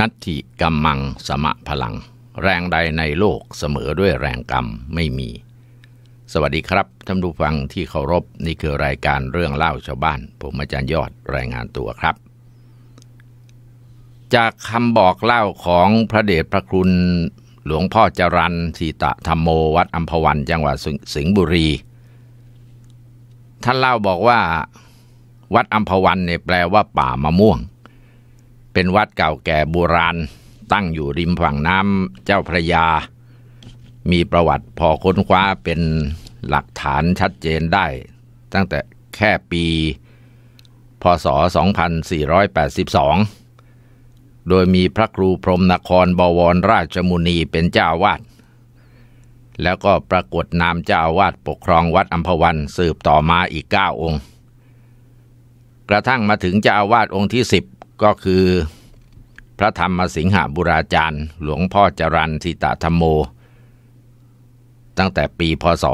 นัตถิกรมมังสมะพลัง แรงใดในโลกเสมอด้วยแรงกรรมไม่มี สวัสดีครับท่านผู้ฟังที่เคารพ นี่คือรายการเรื่องเล่าชาวบ้าน ผมอาจารย์ยอด รายงานตัวครับ จากคำบอกเล่าของพระเดชพระคุณหลวงพ่อจรันสีตะธรรมโมวัดอัมพวันจังหวัดสิงห์บุรี ท่านเล่าบอกว่า วัดอัมพวันเนี่ยแปลว่าป่ามะม่วงเป็นวัดเก่าแก่โบราณตั้งอยู่ริมฝั่งน้ำเจ้าพระยา มีประวัติพอค้นคว้าเป็นหลักฐานชัดเจนได้ ตั้งแต่แค่ปีพศ2482 โดยมีพระครูพรมนครบวรราชมุนีเป็นเจ้าวาดแล้วก็ปรากฏนามเจ้าวาดปกครองวัดอัมพวันสืบต่อมาอีก 9 องค์ กระทั่งมาถึงเจ้าวาดองค์ที่ 10ก็คือพระธรรมสิงหบุราจารย์ หลวงพ่อจรันทิตาธรรมโม ตั้งแต่ปีพศ 2500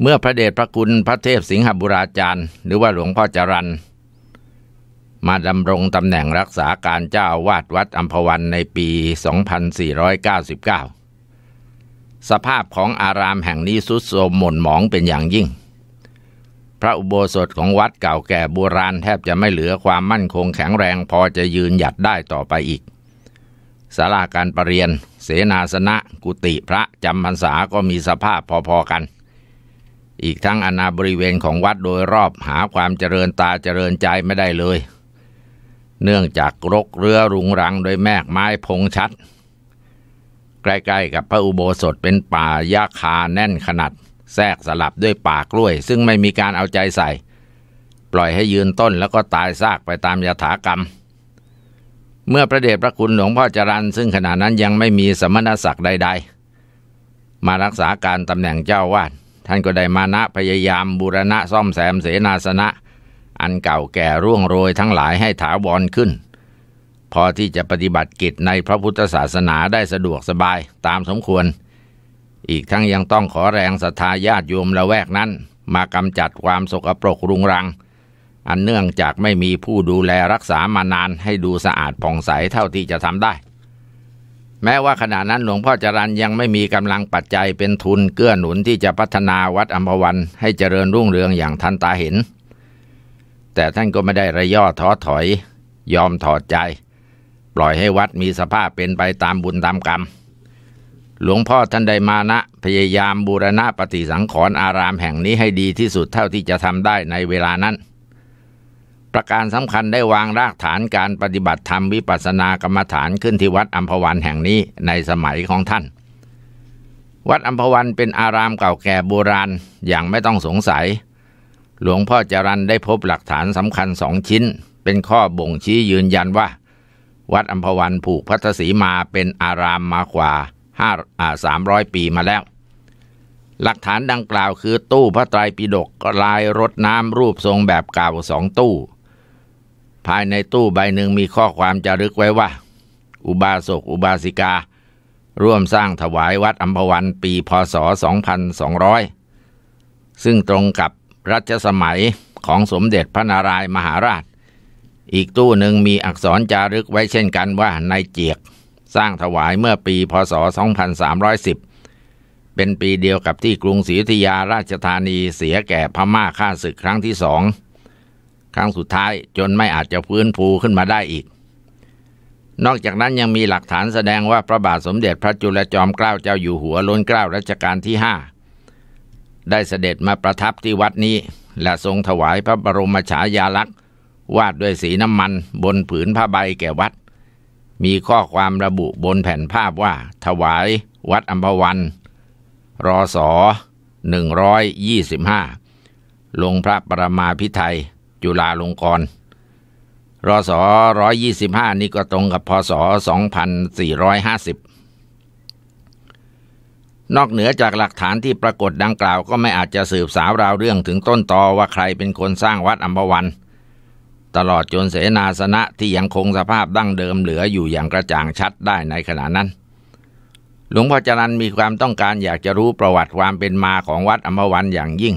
เมื่อพระเดชพระคุณพระเทพสิงหบุราจารย์ หรือว่าหลวงพ่อจรันมาดำรงตำแหน่งรักษาการเจ้าวาดวัดอัมพวันในปี 2499 สภาพของอารามแห่งนี้สุดโทรมหม่นหมองเป็นอย่างยิ่งพระอุโบสถของวัดเก่าแก่โบราณแทบจะไม่เหลือความมั่นคงแข็งแรง พอจะยืนหยัดได้ต่อไปอีกศาลาการประเรียน เสนาสนะกุฏิพระ จำพรรษาก็มีสภาพพอ ๆ กัน อีกทั้งอนาบริเวณของวัดโดยรอบหาความเจริญตาเจริญใจไม่ได้เลย เนื่องจากรกเรือรุงรังโดยแมกไม้พงชัด ใกล้ๆกับพระอุโบสถเป็นป่าหญ้าคาแน่นขนาดแทรกสลับด้วยปากกล้วย ซึ่งไม่มีการเอาใจใส่ ปล่อยให้ยืนต้นแล้วก็ตายซากไปตามยถากรรม เมื่อพระเดชพระคุณหลวงพ่อจรันซึ่งขณะนั้นยังไม่มีสมณศักดิ์ใด ๆ มารักษาการตำแหน่งเจ้าวาดท่านก็ได้มานะพยายามบูรณะซ่อมแซมเสนาสนะ อันเก่าแก่ร่วงโรยทั้งหลายให้ถาวรขึ้น พอที่จะปฏิบัติกิจในพระพุทธศาสนาได้สะดวกสบายตามสมควรอีกทั้งยังต้องขอแรงศรัทธาญาติโยมละแวกนั้น มากำจัดความสกปรกรุงรัง อันเนื่องจากไม่มีผู้ดูแลรักษามานานให้ดูสะอาดผ่องใสเท่าที่จะทำได้ แม้ว่าขณะนั้นหลวงพ่อจรันยังไม่มีกำลังปัจจัยเป็นทุนเกื้อหนุนที่จะพัฒนาวัดอัมพวันให้เจริญรุ่งเรืองอย่างทันตาเห็น แต่ท่านก็ไม่ได้ระย่อท้อถอย ยอมถอดใจ ปล่อยให้วัดมีสภาพเป็นไปตามบุญตามกรรมหลวงพ่อท่านได้มานะพยายามบูรณะปฏิสังขรณ์อารามแห่งนี้ให้ดีที่สุดเท่าที่จะทำได้ในเวลานั้น ประการสำคัญได้วางรากฐานการปฏิบัติธรรมวิปัสสนากรรมฐานขึ้นที่วัดอัมพวันแห่งนี้ในสมัยของท่าน วัดอัมพวันเป็นอารามเก่าแก่โบราณอย่างไม่ต้องสงสัย หลวงพ่อจรันได้พบหลักฐานสำคัญสองชิ้น เป็นข้อบ่งชี้ยืนยันว่า วัดอัมพวันผูกพัทธสีมาเป็นอารามมากว่า5อ่300ปีมาแล้ว หลักฐานดังกล่าวคือตู้พระไตรปิฎกลายรถน้ำรูปทรงแบบเก่าสองตู้ ภายในตู้ใบหนึ่งมีข้อความจารึกไว้ว่า อุบาสกอุบาสิกา ร่วมสร้างถวายวัดอัมพวันปีพศ 2200 ซึ่งตรงกับรัชสมัยของสมเด็จพระนารายมหาราช อีกตู้หนึ่งมีอักษรจารึกไว้เช่นกันว่านายเจียกสร้างถวายเมื่อปีพศ 2310 เป็นปีเดียวกับที่กรุงศรีอยุธยาราชธานีเสียแก่พม่าฆ่าศึกครั้งที่สอง ครั้งสุดท้ายจนไม่อาจจะฟื้นฟูขึ้นมาได้อีก นอกจากนั้นยังมีหลักฐานแสดงว่าพระบาทสมเด็จพระจุลจอมเกล้าเจ้าอยู่หัวล้นเกล้ารัชกาลที่ห้าได้เสด็จมาประทับที่วัดนี้และทรงถวายพระบรมฉายาลักษณ์ วาดด้วยสีน้ำมันบนผืนผ้าใบแก่วัดมีข้อความระบุบนแผ่นภาพว่า ถวายวัดอัมพวันรอสอ125 ลงพระประมาพิไทยจุฬาลงกรณ์รอสอ125 นี่ก็ตรงกับพศ 2450 นอกเหนือจากหลักฐานที่ปรากฏดังกล่าวก็ไม่อาจจะสืบสาวราวเรื่องถึงต้นตอว่าใครเป็นคนสร้างวัดอัมพวันตลอดจนเสนาสนะที่ยังคงสภาพดั้งเดิมเหลืออยู่อย่างกระจ่างชัดได้ในขณะนั้น หลวงพ่อจรันมีความต้องการอยากจะรู้ประวัติความเป็นมาของวัดอมวันอย่างยิ่ง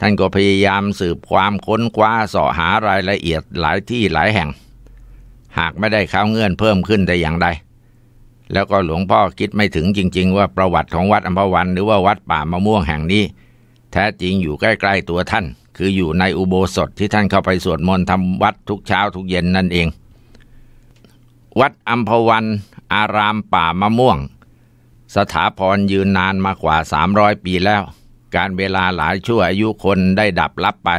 ท่านก็พยายามสืบความค้นคว้าสอหารายละเอียดหลายที่หลายแห่ง หากไม่ได้ข้าวเงื่อนเพิ่มขึ้นแต่อย่างใดแล้วก็หลวงพ่อคิดไม่ถึงจริง ๆ ว่าประวัติของวัดอัมพวันหรือว่าวัดป่ามะม่วงแห่งนี้ แท้จริงอยู่ใกล้ๆตัวท่านคืออยู่ในอุโบสถที่ท่านเข้าไปสวดมนต์ทำวัดทุกเช้าทุกเย็นนั่นเอง วัดอัมพวันอารามป่ามะม่วง สถาพรยืนนานมากว่า 300 ปีแล้ว การเวลาหลายชั่วอายุคนได้ดับลับไป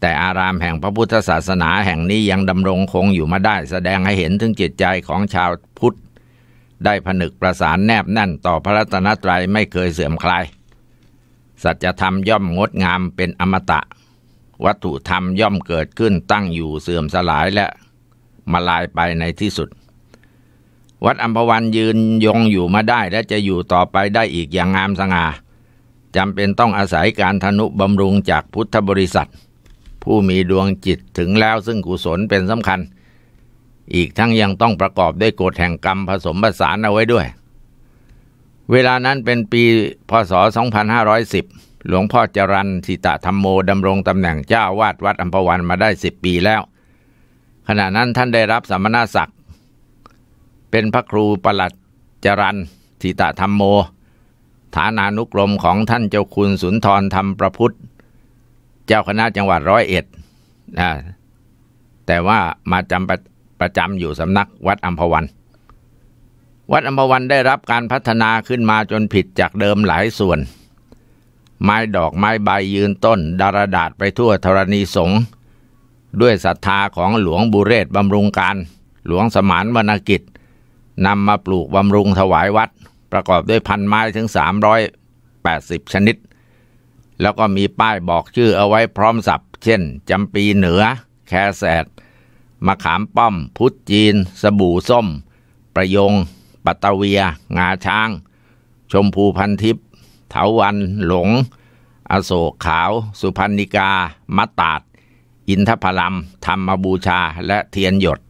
แต่อารามแห่งพระพุทธศาสนาแห่งนี้ยังดำรงคงอยู่มาได้แสดงให้เห็นถึงจิตใจของชาวพุทธได้ผนึกประสานแนบแน่นต่อพระรัตนตรัยไม่เคยเสื่อมคลายสัจธรรมย่อมงดงามเป็นอมตะ วัตถุธรรมย่อมเกิดขึ้นตั้งอยู่เสื่อมสลายและมาลายไปในที่สุด วัดอัมพวันยืนยงอยู่มาได้และจะอยู่ต่อไปได้อีกอย่างงามสง่าจำเป็นต้องอาศัยการทนุบำรุงจากพุทธบริษัท ผู้มีดวงจิตถึงแล้วซึ่งกุศลเป็นสำคัญ อีกทั้งยังต้องประกอบด้วยกฎแห่งกรรมผสมผสานเอาไว้ด้วยเวลานั้นเป็นปีพศ 2510 หลวงพ่อจรันสิตาธรรมโมดำรงตำแหน่งเจ้าวาดวัดอัมพวันมาได้ 10 ปีแล้ว ขณะนั้นท่านได้รับสมณศักดิ์ เป็นพระครูประหลัดจรันสิตาธรรมโม ฐานานุกรมของท่านเจ้าคุณสุนทรธรรมประพุทธ เจ้าคณะจังหวัดร้อยเอ็ดนะแต่ว่ามาจำประประจำอยู่สำนักวัดอัมพวันวัดอัมพวันได้รับการพัฒนาขึ้นมาจนผิดจากเดิมหลายส่วน ไม้ดอกไม้ใบยืนต้นดารดาษไปทั่วธรณีสง ด้วยศรัทธาของหลวงบุเรศบำรุงการ หลวงสมานวรรณกิจนำมาปลูกบำรุงถวายวัด ประกอบด้วยพันไม้ถึง 380 ชนิด แล้วก็มีป้ายบอกชื่อเอาไว้พร้อมสับ เช่น จำปีเหนือ แคแสด มะขามป้อม พุทธจีน สบู่ส้ม ประยงปัตเวีย งาช้าง ชมพูพันทิพย์ เถาวัน หลง อโศกขาว สุพรรณิกา มัตตาด อินทพลัม ธรรมบูชา และเทียนหยด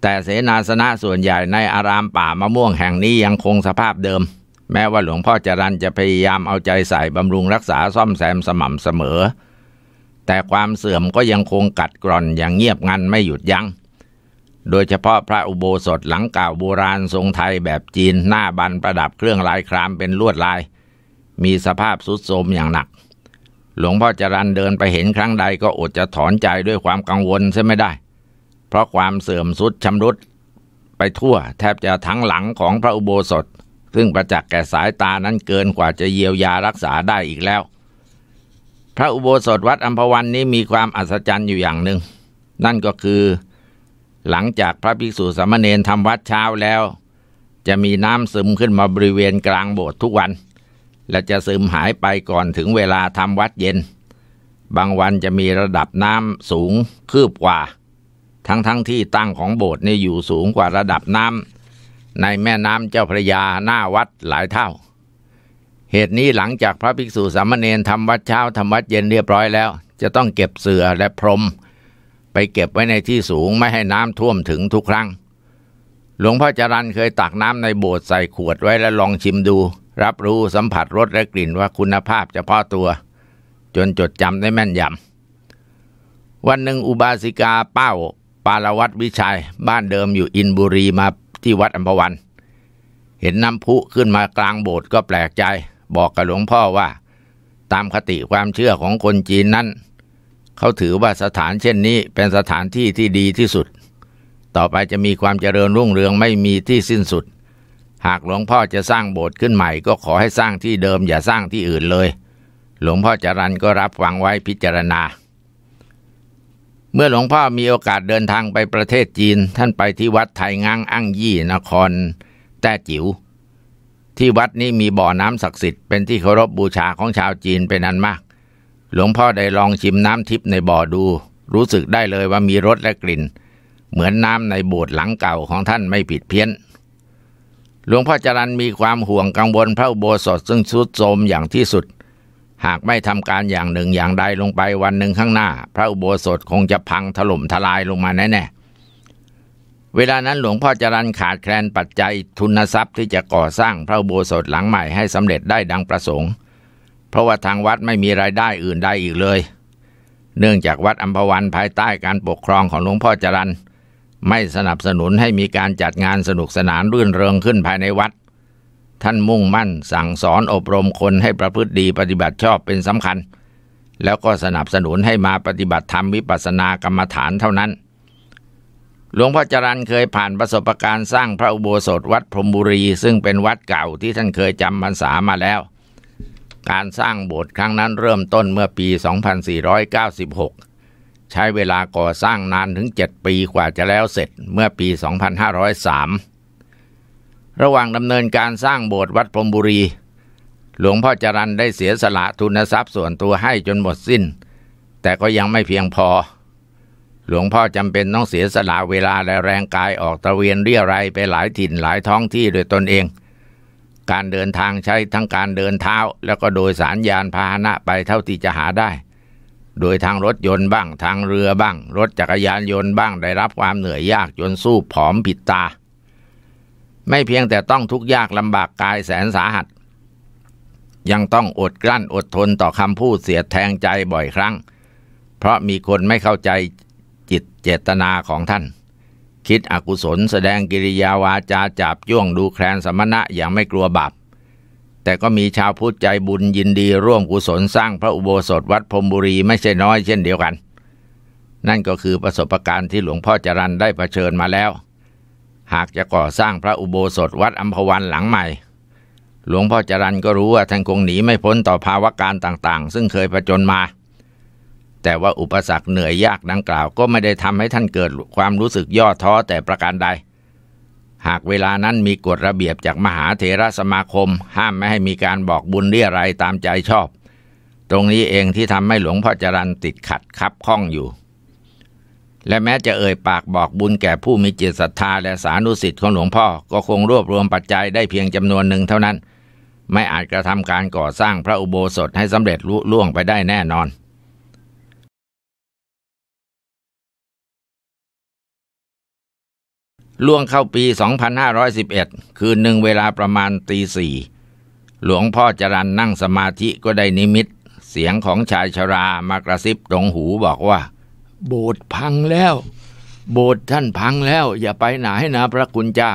แต่เสนาสนะส่วนใหญ่ในอารามป่ามะม่วงแห่งนี้ยังคงสภาพเดิม แม้ว่าหลวงพ่อจรันจะพยายามเอาใจใส่บำรุงรักษาซ่อมแซมสม่ำเสมอ แต่ความเสื่อมก็ยังคงกัดกร่อนอย่างเงียบงันไม่หยุดยัง้งโดยเฉพาะพระอุโบสถหลังเก่าโบราณทรงไทยแบบจีนหน้าบันประดับเครื่องลายครามเป็นลวดลาย มีสภาพสุดโทมอย่างหนัก หลวงพ่อจรันเดินไปเห็นครั้งใดก็อดจะถอนใจด้วยความกังวลใช่ไม่ได้ เพราะความเสื่อมสุดชำรุด ไปทั่วแทบจะทั้งหลังของพระอุโบสถ ซึ่งประจักษ์แก่สายตานั้นเกินกว่าจะเยียวยารักษาได้อีกแล้ว พระอุโบสถวัดอัมพวันนี้มีความอัศจรรย์อยู่อย่างหนึ่ง นั่นก็คือหลังจากพระภิกษุสามเณรทำวัดเช้าแล้ว จะมีน้ำซึมขึ้นมาบริเวณกลางโบสถ์ทุกวัน และจะซึมหายไปก่อนถึงเวลาทำวัดเย็น บางวันจะมีระดับน้ำสูงคืบกว่า ทั้งๆทที่ตั้งของโบสถ์นี่อยู่สูงกว่าระดับน้ำในแม่น้ำเจ้าพระยาหน้าวัดหลายเท่า เหตุนี้หลังจากพระภิกษุสามเณรทำวัดเช้าทำวัดเย็นเรียบร้อยแล้ว จะต้องเก็บเสื่อและพรมไปเก็บไว้ในที่สูงไม่ให้น้ำท่วมถึงทุกครั้ง หลวงพ่อจรันเคยตักน้ำในโบสถ์ใส่ขวดไว้และลองชิมดู รับรู้สัมผัสรสและกลิ่นว่าคุณภาพเฉพาะตัว จนจดจำได้แม่นยำวันหนึ่งอุบาสิกาเป้าปาลวัตวิชัยบ้านเดิมอยู่อินบุรีมาที่วัดอัมพวัน เห็นน้ำพุขึ้นมากลางโบสถ์ก็แปลกใจ บอกกับหลวงพ่อว่า ตามคติความเชื่อของคนจีนนั้นเขาถือว่าสถานเช่นนี้เป็นสถานที่ที่ดีที่สุด ต่อไปจะมีความเจริญรุ่งเรืองไม่มีที่สิ้นสุด หากหลวงพ่อจะสร้างโบสถ์ขึ้นใหม่ก็ขอให้สร้างที่เดิมอย่าสร้างที่อื่นเลย หลวงพ่อจรันก็รับฟังไว้พิจารณา เมื่อหลวงพ่อมีโอกาสเดินทางไปประเทศจีน ท่านไปที่วัดไทยงังอั้งยี่นคร แต่จิว๋วที่วัดนี้มีบ่อน้ำศักดิ์สิทธิ์เป็นที่เคารพบบูชาของชาวจีนเป็นอันมากหลวงพ่อได้ลองชิมน้ำทิพในบ่อดู รู้สึกได้เลยว่ามีรสและกลิ่น เหมือนน้ำในโบสถ์หลังเก่าของท่านไม่ผิดเพี้ยนหลวงพ่อจรันมีความห่วงกังวลพระอุโบสถซึ่งสุดโทมอย่างที่สุด หากไม่ทำการอย่างหนึ่งอย่างใดลงไปวันหนึ่งข้างหน้าพระอุโบสถคงจะพังถล่มทลายลงมาแน่ๆเวลานั้นหลวงพ่อจรันขาดแคลนปัจจัย ทุนทรัพย์ที่จะก่อสร้างพระโบสถหลังใหม่ให้สำเร็จได้ดังประสงค์เพราะว่าทางวัดไม่มีรายได้อื่นใดอีกเลย เนื่องจากวัดอัมพวันภายใต้การปกครองของหลวงพ่อจรันไม่สนับสนุนให้มีการจัดงานสนุกสนานรื่นเริงขึ้นภายในวัด ท่านมุ่งมั่น สั่งสอนอบรมคนให้ประพฤติดีปฏิบัติชอบเป็นสำคัญ แล้วก็สนับสนุนให้มาปฏิบัติธรรมวิปัสสนากรรมฐานเท่านั้น หลวงพ่อจรันเคยผ่านประสบการณ์สร้าง พระอุโบสถวัดพรมบุรีซึ่งเป็นวัดเก่าที่ท่านเคยจำพรรษามาแล้วการสร้างโบสถ์ครั้งนั้นเริ่มต้นเมื่อปี 2496 ใช้เวลาก่อสร้างนานถึง 7 ปีกว่าจะแล้วเสร็จเมื่อปี 2503 ระหว่างดำเนินการสร้างโบสถ์วัดพรมบุรี หลวงพ่อจรันได้เสียสละทุนทรัพย์ส่วนตัวให้จนหมดสิ้น แต่ก็ยังไม่เพียงพอ หลวงพ่อจำเป็นต้องเสียสละเวลาและแรงกายออกตะเวนเรียรยไปหลายถิ่นหลายท้องที่โดยตนเองการเดินทางใช้ทั้งการเดินเท้าแล้วก็โดยสารยานพาหนะไปเท่าที่จะหาได้ โดยทางรถยนต์บ้าง ทางเรือบ้าง รถจักรยานยนต์บ้างได้รับความเหนื่อยยากจนสู้ผอมผิดตา ไม่เพียงแต่ต้องทุกข์ยากลำบากกายแสนสาหัส ยังต้องอดกลั้นอดทนต่อคำพูดเสียดแทงใจบ่อยครั้งเพราะมีคนไม่เข้าใจจิตเจตนาของท่านคิดอกุศลแสดงกิริยาวาจาจับย่วงดูแคลนสมณะอย่างไม่กลัวบาปแต่ก็มีชาวพุทธใจบุญยินดีร่วมกุศลสร้างพระอุโบสถวัดพรมบุรีไม่ใช่น้อยเช่นเดียวกัน นั่นก็คือประสบการณ์ที่หลวงพ่อจรันได้เผชิญมาแล้ว หากจะก่อสร้างพระอุโบสถวัดอัมพวันหลังใหม่ หลวงพ่อจรันก็รู้ว่าท่านคงหนีไม่พ้นต่อภาวะการต่างๆ ซึ่งเคยผจญมาแต่ว่าอุปสรรคเหนื่อยยากดังกล่าวก็ไม่ได้ทำให้ท่านเกิดความรู้สึกย่อท้อแต่ประการใด หากเวลานั้นมีกฎระเบียบจากมหาเถระสมาคมห้ามไม่ให้มีการบอกบุญเรียรไรตามใจชอบ ตรงนี้เองที่ทำให้หลวงพ่อจรันติดขัดคับข้องอยู่ และแม้จะเอ่ยปากบอกบุญแก่ผู้มีจิตศรัทธาและสานุสิทธิ์ของหลวงพ่อก็คงรวบรวมปัจจัยได้เพียงจำนวนหนึ่งเท่านั้น ไม่อาจกระทำการก่อสร้างพระอุโบสถให้สำเร็จลุล่วงไปได้แน่นอนล่วงเข้าปี 2511 คืนหนึ่งเวลาประมาณตีสี่ หลวงพ่อจรันนั่งสมาธิก็ได้นิมิต เสียงของชายชรามากระซิบตรงหูบอกว่า โบสถ์พังแล้ว โบสถ์ท่านพังแล้ว อย่าไปไหนนะพระคุณเจ้า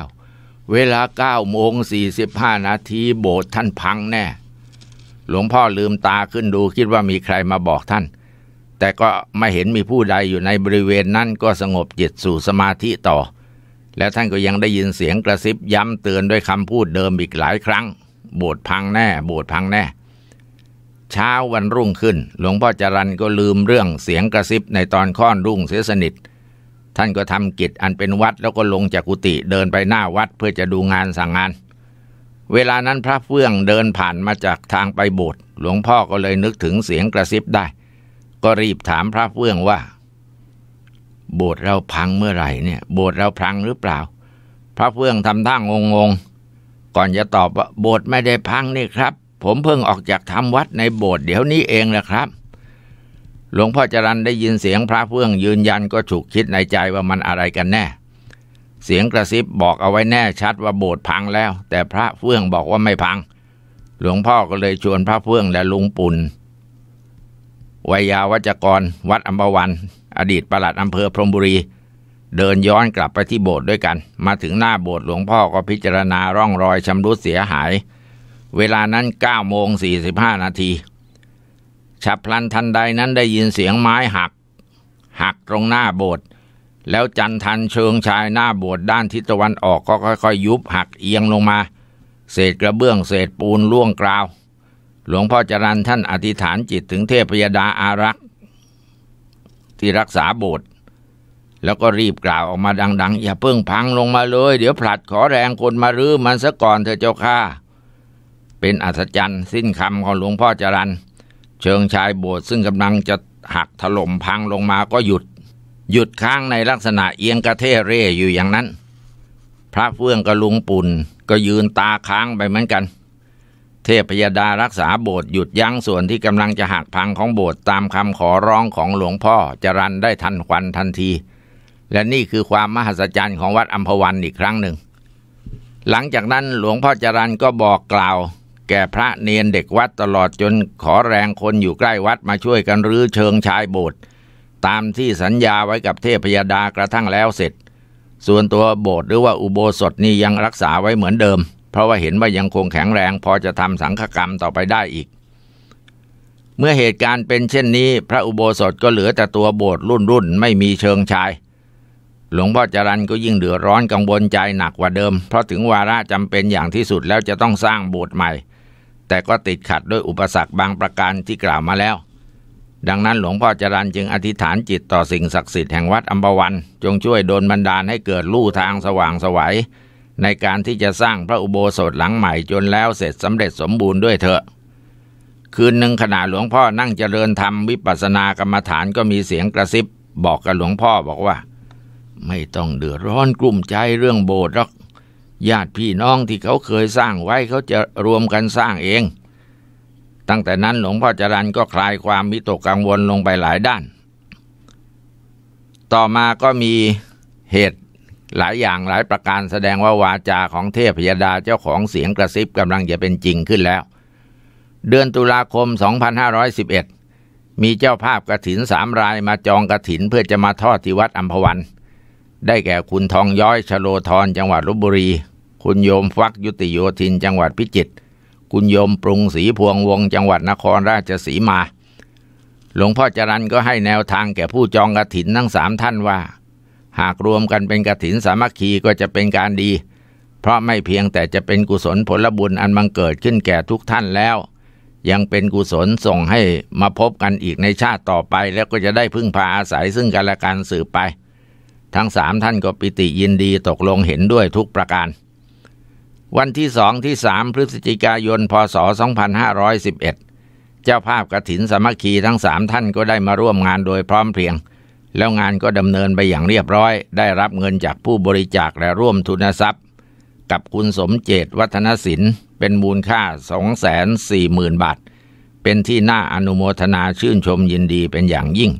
เวลาเก้าโมงสี่สิบห้านาทีโบสถ์ท่านพังแน่ หลวงพ่อลืมตาขึ้นดูคิดว่ามีใครมาบอกท่าน แต่ก็ไม่เห็นมีผู้ใดอยู่ในบริเวณนั้นก็สงบจิตสู่สมาธิต่อแล้วท่านก็ยังได้ยินเสียงกระซิบย้ำเตือนด้วยคำพูดเดิมอีกหลายครั้ง โบสถ์พังแน่โบสถ์พังแน่ เช้าวันรุ่งขึ้น หลวงพ่อจรันก็ลืมเรื่องเสียงกระซิบในตอนค่อนรุ่งเสียสนิทท่านก็ทำกิจอันเป็นวัดแล้วก็ลงจากกุฏิเดินไปหน้าวัดเพื่อจะดูงานสั่งงาน เวลานั้นพระเฟื่องเดินผ่านมาจากทางไปโบสถ์หลวงพ่อก็เลยนึกถึงเสียงกระซิบได้ ก็รีบถามพระเฟื่องว่าโบสถ์เราพังเมื่อไหร่เนี่ยโบสถ์เราพังหรือเปล่า พระเพื่องทำท่างงงก่อนจะตอบว่าโบสถ์ไม่ได้พังนี่ครับ ผมเพิ่งออกจากทำวัดในโบสถ์เดี๋ยวนี้เองแหละครับ หลวงพ่อจรันได้ยินเสียงพระเพื่องยืนยันก็ฉุกคิดในใจว่ามันอะไรกันแน่ เสียงกระซิบบอกเอาไว้แน่ชัดว่าโบสถ์พังแล้ว แต่พระเพื่องบอกว่าไม่พัง หลวงพ่อก็เลยชวนพระเพื่องและลุงปุ่นวัยยาวัจกร วัดอัมบวันอดีตประหลัดอำเภอพรมบุรี เดินย้อนกลับไปที่โบสถ์ด้วยกัน มาถึงหน้าโบสถ์หลวงพ่อก็พิจารณาร่องรอยชำรุดเสียหาย เวลานั้น9โมง45นาทีฉับพลันทันใดนั้นได้ยินเสียงไม้หัก หักตรงหน้าโบสถ์แล้วจันทันเชิงชายหน้าโบสถ์ด้านทิศตะวันออกก็ค่อยๆยุบหักเอียงลงมา เศษกระเบื้องเศษปูนล่วงกราว หลวงพ่อจรันท่านอธิษฐานจิตถึงเทพยดาอารักษ์ที่รักษาโบสถ์แล้วก็รีบกล่าวออกมาดังๆอย่าเพิ่งพังลงมาเลย เดี๋ยวผลัดขอแรงคนมารื้อมันซะก่อนเถอะเจ้าค่ะเป็นอัศจรรย์สิ้นคำของหลวงพ่อจรันเชิงชายโบสถ์ซึ่งกำลังจะหักถล่มพังลงมาก็หยุด หยุดค้างในลักษณะเอียงกระเทเร่อยู่อย่างนั้น พระเฟื่องกับลุงปุ่นก็ยืนตาค้างไปเหมือนกันเทพยดารักษาโบสถ์หยุดยั้งส่วนที่กำลังจะหักพังของโบสถ์ตามคำขอร้องของหลวงพ่อจรันได้ทันควันทันที และนี่คือความมหัศจรรย์ของวัดอัมพวันอีกครั้งหนึ่ง หลังจากนั้นหลวงพ่อจรันก็บอกกล่าว แก่พระเนียนเด็กวัดตลอดจนขอแรงคนอยู่ใกล้วัดมาช่วยกันรื้อเชิงชายโบสถ์ตามที่สัญญาไว้กับเทพยดากระทั่งแล้วเสร็จ ส่วนตัวโบสถ์หรือว่าอุโบสถนี่ยังรักษาไว้เหมือนเดิมเพราะว่าเห็นว่ายังคงแข็งแรง พอจะทำสังฆกรรมต่อไปได้อีก เมื่อเหตุการณ์เป็นเช่นนี้ พระอุโบสถก็เหลือแต่ตัวโบสถ์รุ่นรุ่นไม่มีเชิงชาย หลวงพ่อจรันก็ยิ่งเดือดร้อนกังวลใจหนักกว่าเดิม เพราะถึงวาระจำเป็นอย่างที่สุดแล้วจะต้องสร้างโบสถ์ใหม่ แต่ก็ติดขัดด้วยอุปสรรคบางประการที่กล่าวมาแล้ว ดังนั้นหลวงพ่อจรันจึงอธิษฐานจิตต่อสิ่งศักดิ์สิทธิ์แห่งวัดอัมบวัน จงช่วยโดนบันดาลให้เกิดลู่ทางสว่างสวยัยในการที่จะสร้างพระอุโบสถหลังใหม่จนแล้วเสร็จสำเร็จสมบูรณ์ด้วยเถอะ คืนหนึ่งขณะหลวงพ่อนั่งเจริญธรรมวิปัสสนากรรมฐานก็มีเสียงกระซิบ บอกกับหลวงพ่อบอกว่า ไม่ต้องเดือดร้อนกลุ่มใจเรื่องโบสถ์หรอกญาติพี่น้องที่เขาเคยสร้างไว้เขาจะรวมกันสร้างเอง ตั้งแต่นั้นหลวงพ่อจรันก็คลายความมิตกกังวลลงไปหลายด้าน ต่อมาก็มีเหตุหลายอย่างหลายประการแสดงว่าวาจาของเทพยดาเจ้าของเสียงกระซิบกำลังจะเป็นจริงขึ้นแล้ว เดือนตุลาคม 2511 มีเจ้าภาพกระถินสามรายมาจองกระถินเพื่อจะมาทอดที่วัดอัมพวัน ได้แก่คุณทองย้อยชโลธร จังหวัดลบบุรี คุณโยมฟักยุติโยธินจังหวัดพิจิตรคุณโยมปรุงศรีพวงวง จังหวัดนครราชสีมา หลวงพ่อจรันก็ให้แนวทางแก่ผู้จองกระถินทั้งสามท่านว่าหากรวมกันเป็นกถินสามัคคีก็จะเป็นการดีเพราะไม่เพียงแต่จะเป็นกุศลผลบุญอันบังเกิดขึ้นแก่ทุกท่านแล้ว ยังเป็นกุศลส่งให้มาพบกันอีกในชาติต่อไปแล้วก็จะได้พึ่งพาอาศัยซึ่งกันและกันสืบไป ทั้งสามท่านก็ปิติยินดีตกลงเห็นด้วยทุกประการ วันที่สองที่สามพฤศจิกายน พศ 2511 เจ้าภาพกระถินสามัคคีทั้งสามท่านก็ได้มาร่วมงานโดยพร้อมเพรียงแล้วงานก็ดำเนินไปอย่างเรียบร้อย ได้รับเงินจากผู้บริจาคและร่วมทุนทรัพย์ กับคุณสมเจตวัฒนศิลป์เป็นมูลค่า240,000บาท เป็นที่น่าอนุโมทนาชื่นชมยินดีเป็นอย่างยิ่ง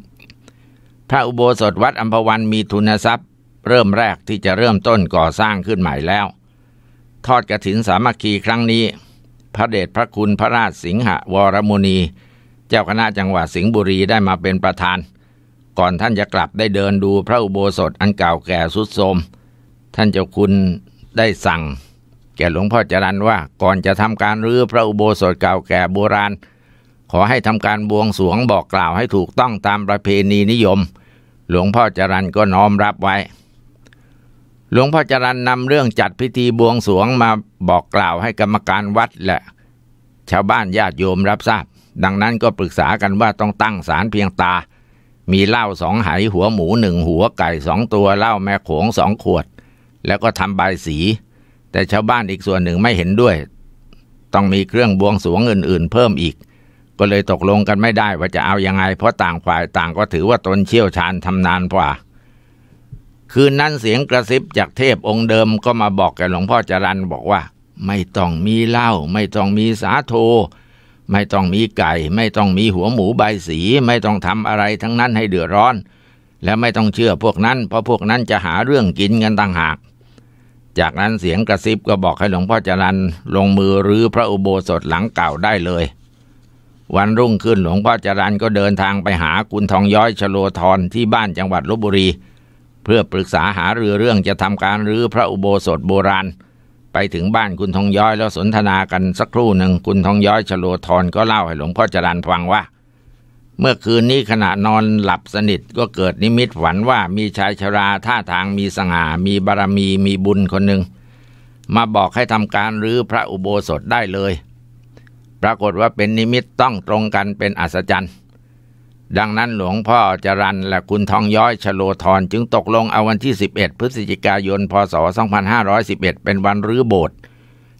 พระอุโบสถวัดอัมพวันมีทุนทรัพย์ เริ่มแรกที่จะเริ่มต้นก่อสร้างขึ้นใหม่แล้ว ทอดกระถินสามัคคีครั้งนี้ พระเดชพระคุณพระราชสิงหวรมุนี เจ้าคณะจังหวัดสิงห์บุรีได้มาเป็นประธานก่อนท่านจะกลับได้เดินดูพระอุโบสถอันเก่าแก่สุดโทมท่านเจ้าคุณได้สั่ง แก่หลวงพ่อจรันว่าก่อนจะทำการรื้อพระอุโบสถเก่าแก่โบราณ ขอให้ทำการบวงสรวงบอกกล่าวให้ถูกต้องตามประเพณีนิยม หลวงพ่อจรันก็น้อมรับไว้ หลวงพ่อจรันนำเรื่องจัดพิธีบวงสรวงมาบอกกล่าวให้กรรมการวัดและชาวบ้านญาติโยมรับทราบดังนั้นก็ปรึกษากันว่าต้องตั้งศาลเพียงตามีเหล้าสองหายหัวหมูหนึ่งหัวไก่สองตัวเหล้าแม่ขงสองขวด แล้วก็ทำบายสี แต่ชาวบ้านอีกส่วนหนึ่งไม่เห็นด้วย ต้องมีเครื่องบวงสวงอื่นๆ เพิ่มอีก ก็เลยตกลงกันไม่ได้ว่าจะเอาอยัางไง เพราะต่างฝ่ายต่างก็ถือว่าตนเชี่ยวชาญทำนานกว่าคืนนั้นเสียงกระซิบจากเทพองค์เดิมก็มาบอกแกหลวงพ่อจรันบอกว่า ไม่ต้องมีเหล้าไม่ต้องมีสาโทไม่ต้องมีไก่ ไม่ต้องมีหัวหมูใบสี ไม่ต้องทำอะไรทั้งนั้นให้เดือดร้อน และไม่ต้องเชื่อพวกนั้น เพราะพวกนั้นจะหาเรื่องกินกันต่างหาก จากนั้นเสียงกระซิบก็บอกให้หลวงพ่อจรันลงมือรื้อพระอุโบสถหลังเก่าได้เลย วันรุ่งขึ้นหลวงพ่อจรันก็เดินทางไปหาคุณทองย้อยชโลธรที่บ้านจังหวัดลบบุรี เพื่อปรึกษาหารือเรื่องจะทำการรื้อพระอุโบสถโบราณไปถึงบ้านคุณทองย้อยแล้วสนทนากันสักครู่หนึ่งคุณทองย้อยชโลธรก็เล่าให้หลวงพ่อจรันฟังว่า เมื่อคืนนี้ขณะนอนหลับสนิทก็เกิดนิมิตฝันว่ามีชายชราท่าทางมีสง่า มีบารรมีมีบุญคนหนึ่ง มาบอกให้ทำการรื้อพระอุโบสถได้เลย ปรากฏว่าเป็นนิมิตต้องตรงกันเป็นอัศจรรย์ดังนั้นหลวงพ่อจรันและคุณทองย้อยชโลธร จึงตกลงเอาวันที่ 11 พฤศจิกายน พศ 2511 เป็นวันรื้อโบสถ์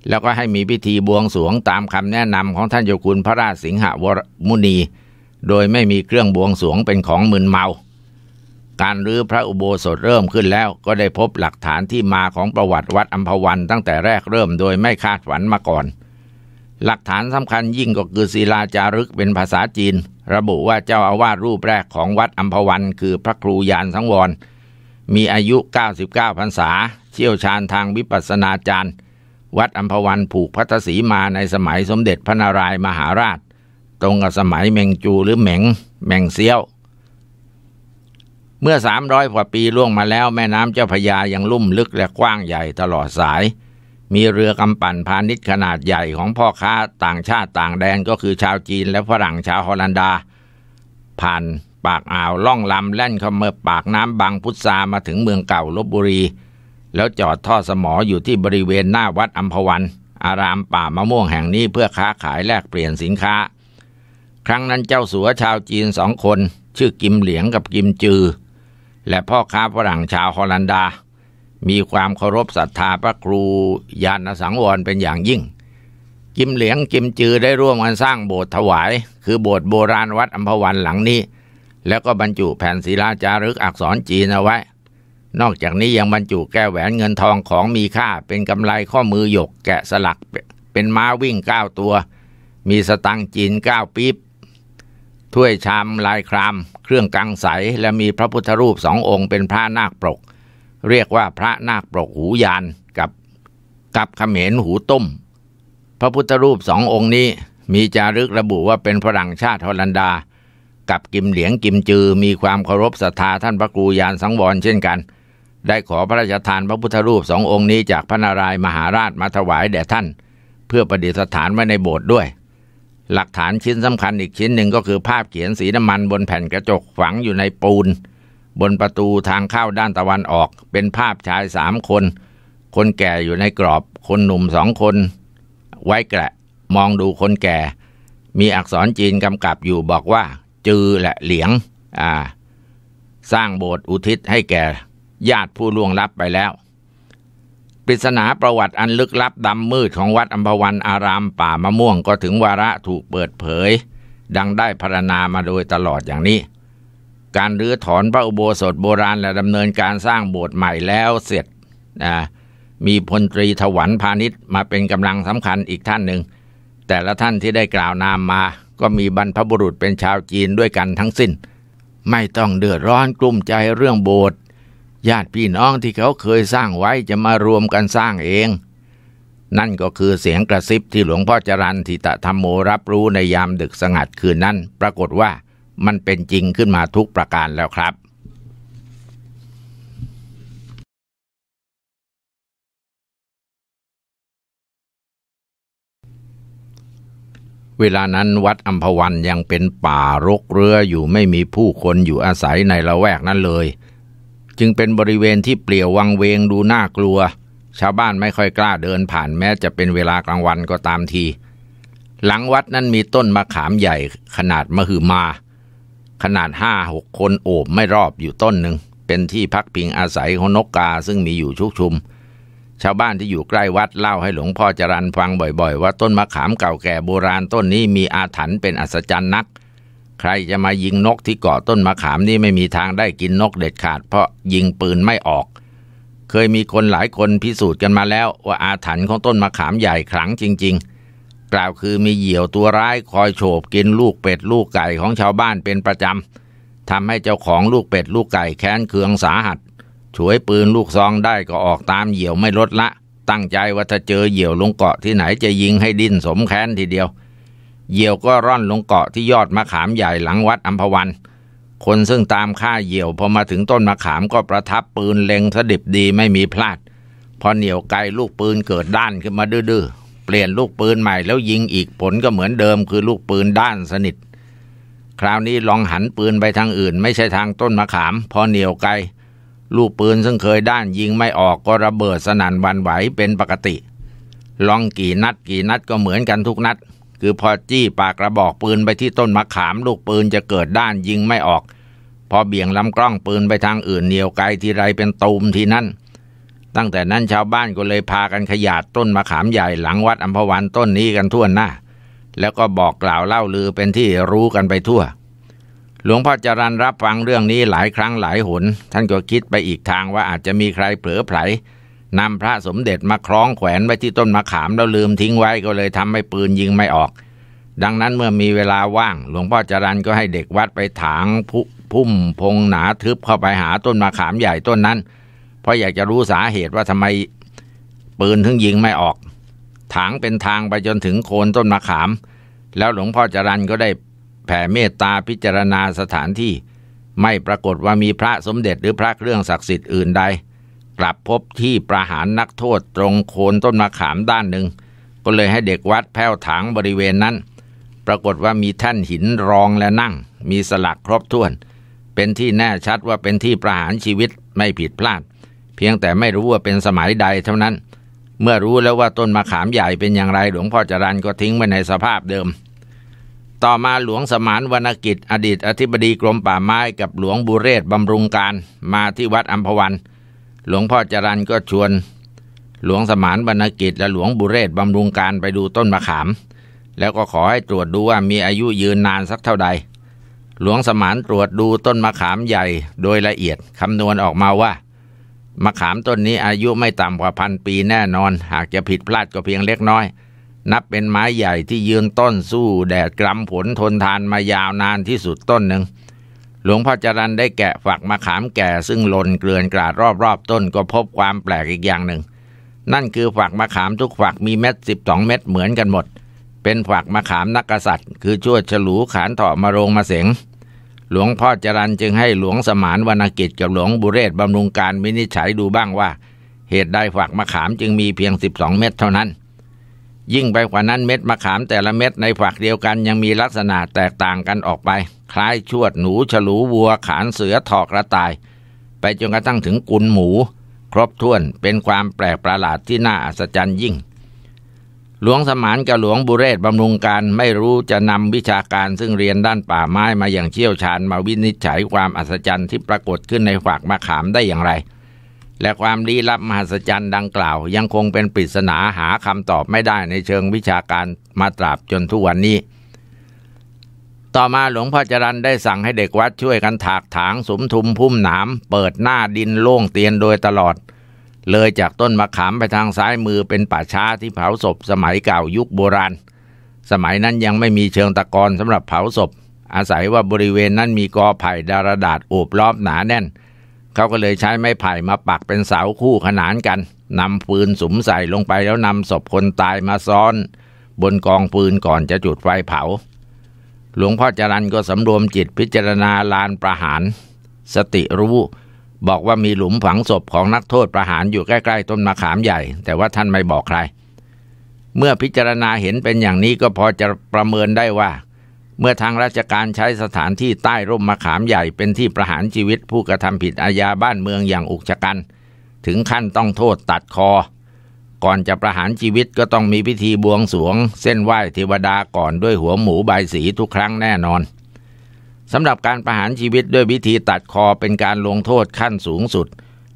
แล้วก็ให้มีพิธีบวงสรวงตามคำแนะนำของท่านโยคุณพระราชสิงหวรมุนี โดยไม่มีเครื่องบวงสรวงเป็นของมึนเมา การรื้อพระอุโบสถเริ่มขึ้นแล้วก็ได้พบหลักฐานที่มาของประวัติวัดอัมพวัน ตั้งแต่แรกเริ่มโดยไม่คาดฝันมาก่อน หลักฐานสำคัญยิ่งก็คือศิลาจารึกเป็นภาษาจีนระบุว่าเจ้าอาวาสรูปแรกของวัดอัมพวัน คือพระครูยานสังวร มีอายุ 99พรรษา เชี่ยวชาญทางวิปัสนาจารย์ วัดอัมพวันผูกพัทศีมาในสมัยสมเด็จพระนารายมหาราช ตรงกับสมัยเมงจูหรือเหมงแมงเซียว เมื่อ 300กว่าปีล่วงมาแล้วแม่น้ำเจ้าพยายังลุ่มลึกและกว้างใหญ่ตลอดสายมีเรือกำปั่นพาณิชย์ขนาดใหญ่ของพ่อค้าต่างชาติต่างแดนก็คือชาวจีนและฝรั่งชาวฮอลันดา ผ่านปากอ่าวล่องลำแล่นเข้ามาปากน้ำบางพุทรามาถึงเมืองเก่าลบบุรี แล้วจอดท่อสมออยู่ที่บริเวณหน้าวัดอัมพวันอารามป่ามะม่วงแห่งนี้เพื่อค้าขายแลกเปลี่ยนสินค้า ครั้งนั้นเจ้าสัวชาวจีนสองคน ชื่อกิมเหลียงกับกิมจือ และพ่อค้าฝรั่งชาวฮอลันดามีความเคารพศรัทธาพระครูยานสังวรเป็นอย่างยิ่งกิมเหลียงกิมจือได้ร่วมกันสร้างโบสถ์ถวาย คือโบสถ์โบราณวัดอัมพวันหลังนี้ แล้วก็บรรจุแผ่นศิลาจารึกอักษรจีนเอาไว้นอกจากนี้ยังบรรจุแก้วแหวนเงินทองของมีค่าเป็นกำไลข้อมือหยกแกะสลัก เป็นม้าวิ่งเก้าตัว มีสตังจีนเก้าปีบถ้วยชามลายคราม เครื่องกังสายและมีพระพุทธรูปสององค์เป็นพระนาคปกเรียกว่าพระนาคปรกหูยานกับกับขเขมรหูต้ม พระพุทธรูปสององค์นี้มีจารึกระบุว่าเป็นฝรั่งชาติฮอลันดา กับกิมเหลียงกิมจือ มีความเคารพศรัทธาท่านพระครูยานสังวรเช่นกัน ได้ขอพระราชทานพระพุทธรูปสององค์นี้จากพระนารายมหาราชมาถวายแด่ท่าน เพื่อประดิษฐานไว้ในโบสถ์ด้วย หลักฐานชิ้นสำคัญอีกชิ้นหนึ่งก็คือภาพเขียนสีน้ำมันบนแผ่นกระจกฝังอยู่ในปูนบนประตูทางเข้าด้านตะวันออก เป็นภาพชายสามคน คนแก่อยู่ในกรอบ คนหนุ่มสองคนไว้แกะมองดูคนแก่ มีอักษรจีนกำกับอยู่บอกว่า จือและเหลียง อ่า สร้างโบสถ์อุทิศให้แก่ ญาติผู้ล่วงลับไปแล้ว ปริศนาประวัติอันลึกลับดำมืดของวัดอัมพวันอารามป่ามะม่วงก็ถึงวาระถูกเปิดเผย ดังได้พรรณนามาโดยตลอดอย่างนี้การรื้อถอนพระอุโบสถโบราณและดำเนินการสร้างโบสถ์ใหม่แล้วเสร็จนะมีพลตรีถวันพาณิชย์มาเป็นกำลังสำคัญอีกท่านหนึ่งแต่ละท่านที่ได้กล่าวนามมาก็มีบรรพบุรุษเป็นชาวจีนด้วยกันทั้งสิ้น ไม่ต้องเดือดร้อนกลุ้มใจเรื่องโบสถ์ญาติพี่น้องที่เขาเคยสร้างไว้จะมารวมกันสร้างเอง นั่นก็คือเสียงกระซิบที่หลวงพ่อจรันทิตธรรมโมรับรู้ในยามดึกสงัดคืนนั้นปรากฏว่ามันเป็นจริงขึ้นมาทุกประการแล้วครับ เวลานั้นวัดอัมพวันยังเป็นป่ารกเรืออยู่ไม่มีผู้คนอยู่อาศัยในละแวกนั้นเลย จึงเป็นบริเวณที่เปลี่ยววังเวงดูน่ากลัว ชาวบ้านไม่ค่อยกล้าเดินผ่านแม้จะเป็นเวลากลางวันก็ตามที หลังวัดนั้นมีต้นมะขามใหญ่ขนาดมะหอมาขนาดห้าหกคนโอบไม่รอบอยู่ต้นหนึ่งเป็นที่พักพิงอาศัยของนกกาซึ่งมีอยู่ชุกชุม ชาวบ้านที่อยู่ใกล้วัดเล่าให้หลวงพ่อจรันฟังบ่อยๆ ว่าต้นมะขามเก่าแก่โบราณต้นนี้มีอาถรรพ์เป็นอัศจรรย์นัก ใครจะมายิงนกที่เกาะต้นมะขามนี่ไม่มีทางได้กินนกเด็ดขาดเพราะยิงปืนไม่ออก เคยมีคนหลายคนพิสูจน์กันมาแล้วว่าอาถรรพ์ของต้นมะขามใหญ่ขลังจริง ๆกล่าวคือมีเหยี่ยวตัวร้ายคอยโฉบกินลูกเป็ดลูกไก่ของชาวบ้านเป็นประจำทำให้เจ้าของลูกเป็ดลูกไก่แค้นเคืองสาหัสช่วยปืนลูกซองได้ก็ออกตามเหยี่ยวไม่ลดละ ตั้งใจว่าถ้าเจอเหยี่ยวลงเกาะที่ไหนจะยิงให้ดิ้นสมแค้นทีเดียว เหยี่ยวก็ร่อนลงเกาะที่ยอดมะขามใหญ่หลังวัดอัมพวัน คนซึ่งตามฆ่าเหยี่ยวพอมาถึงต้นมะขามก็ประทับปืนเล็งสดิบดีไม่มีพลาด พอเหนียวไกลลูกปืนเกิดด้านขึ้นมาดื้อเปลี่ยนลูกปืนใหม่แล้วยิงอีกผลก็เหมือนเดิมคือลูกปืนด้านสนิท คราวนี้ลองหันปืนไปทางอื่น ไม่ใช่ทางต้นมะขาม พอเหนียวไกลลูกปืนซึ่งเคยด้านยิงไม่ออกก็ระเบิดสนั่นวันไหวเป็นปกติ ลองกี่นัดกี่นัดก็เหมือนกันทุกนัด คือพอจี้ปากกระบอกปืนไปที่ต้นมะขาม ลูกปืนจะเกิดด้านยิงไม่ออก พอเบี่ยงลำกล้องปืนไปทางอื่นเหนียวไกลทีไรเป็นตูมทีนั้นตั้งแต่นั้นชาวบ้านก็เลยพากันขยาดต้นมะขามใหญ่หลังวัดอัมพวันต้นนี้กันทั่วหน้า แล้วก็บอกกล่าวเล่าลือเป็นที่รู้กันไปทั่ว หลวงพ่อจรันรับฟังเรื่องนี้หลายครั้งหลายหนท่านก็คิดไปอีกทางว่าอาจจะมีใครเผลอไผลนำพระสมเด็จมาคล้องแขวนไว้ที่ต้นมะขามแล้วลืมทิ้งไว้ก็เลยทำให้ปืนยิงไม่ออก ดังนั้นเมื่อมีเวลาว่าง หลวงพ่อจรันก็ให้เด็กวัดไปถางพุ่มพงหนาทึบเข้าไปหาต้นมะขามใหญ่ต้นนั้นเพราะอยากจะรู้สาเหตุว่าทำไมปืนถึงยิงไม่ออก ถางเป็นทางไปจนถึงโคนต้นมะขาม แล้วหลวงพ่อจรันก็ได้แผ่เมตตาพิจารณาสถานที่ ไม่ปรากฏว่ามีพระสมเด็จหรือพระเครื่องศักดิ์สิทธิ์อื่นใดกลับพบที่ประหารนักโทษตรงโคนต้นมะขามด้านหนึ่ง ก็เลยให้เด็กวัดแผ่วถางบริเวณนั้น ปรากฏว่ามีแท่นหินรองและนั่ง มีสลักครบถ้วน เป็นที่แน่ชัดว่าเป็นที่ประหารชีวิตไม่ผิดพลาดเพียงแต่ไม่รู้ว่าเป็นสมัยใดเท่านั้น เมื่อรู้แล้วว่าต้นมะขามใหญ่เป็นอย่างไรหลวงพ่อจรันก็ทิ้งไว้ในสภาพเดิม ต่อมาหลวงสมานวรรณกิจอดีต อธิบดีกรมป่าไม้กับหลวงบุเรศบำรุงการมาที่วัดอัมพวัน หลวงพ่อจรันก็ชวน หลวงสมานวรรณกิจและหลวงบุเรศบำรุงการไปดูต้นมะขาม แล้วก็ขอให้ตรวจดูว่ามีอายุยืนนานสักเท่าใด หลวงสมานตรวจดูต้นมะขามใหญ่โดยละเอียดคำนวณออกมาว่ามะขามต้นนี้อายุไม่ต่ำกว่าพันปีแน่นอน หากจะผิดพลาดก็เพียงเล็กน้อย นับเป็นไม้ใหญ่ที่ยืนต้นสู้แดดกรำผลทนทานมายาวนานที่สุดต้นหนึ่ง หลวงพ่อจรันได้แกะ ฝักมะขามแก่ซึ่งหล่นเกลื่อนกราดรอบรอบต้นก็พบความแปลกอีกอย่างหนึ่ง นั่นคือฝักมะขามทุกฝักมีเม็ดสิบสองเม็ดเหมือนกันหมดเป็นฝักมะขามนักกษัตริย์ คือชั่วฉลูขานถ่อมารงมาเสงหลวงพ่อจรันจึงให้หลวงสมานวรรณกิจกับหลวงบุเรศบำรุงการมินิฉัยดูบ้างว่า เหตุใดฝักมะขามจึงมีเพียง12เม็ดเท่านั้น ยิ่งไปกว่านั้นเม็ดมะขามแต่ละเม็ดในฝักเดียวกันยังมีลักษณะแตกต่างกันออกไป คล้ายชวดหนูฉลูวัวขานเสือถอกกระต่าย ไปจนกระทั่งถึงกุนหมู ครบถ้วนเป็นความแปลกประหลาดที่น่าอัศจรรย์ยิ่งหลวงสมานกับหลวงบุเรศบำรุงการไม่รู้จะนำวิชาการซึ่งเรียนด้านป่าไม้มาอย่างเชี่ยวชาญมาวินิจฉัยความอัศจรรย์ที่ปรากฏขึ้นในฝากมะขามได้อย่างไร และความลี้ลับมหัศจรรย์ดังกล่าวยังคงเป็นปริศนาหาคำตอบไม่ได้ในเชิงวิชาการมาตราบจนทุกวันนี้ ต่อมาหลวงพ่อจรันได้สั่งให้เด็กวัดช่วยกันถากถางสมทุมพุ่มหนามเปิดหน้าดินโล่งเตียนโดยตลอดเลยจากต้นมะขามไปทางซ้ายมือเป็นป่าช้าที่เผาศพ สมัยเก่ายุคโบราณ สมัยนั้นยังไม่มีเชิงตะกอนสำหรับเผาศพ อาศัยว่าบริเวณนั้นมีกอไผ่ดารดาษโอบล้อมหนาแน่น เขาก็เลยใช้ไม้ไผ่มาปักเป็นเสาคู่ขนานกันนำปืนสุมใส่ลงไปแล้วนำศพคนตายมาซ้อน บนกองปืนก่อนจะจุดไฟเผา หลวงพ่อจรันก็สำรวมจิตพิจารณาลานประหาร สติรู้บอกว่ามีหลุมฝังศพของนักโทษประหารอยู่ใกล้ๆต้นมะขามใหญ่ แต่ว่าท่านไม่บอกใคร เมื่อพิจารณาเห็นเป็นอย่างนี้ก็พอจะประเมินได้ว่า เมื่อทางราชการใช้สถานที่ใต้ร่มมะขามใหญ่เป็นที่ประหารชีวิตผู้กระทำผิดอาญาบ้านเมืองอย่างอุกชะกันถึงขั้นต้องโทษตัดคอ ก่อนจะประหารชีวิตก็ต้องมีพิธีบวงสวง เส้นไหว้เทวดาก่อนด้วยหัวหมูใบสีทุกครั้งแน่นอนสำหรับการประหารชีวิตด้วยวิธีตัดคอเป็นการลงโทษขั้นสูงสุด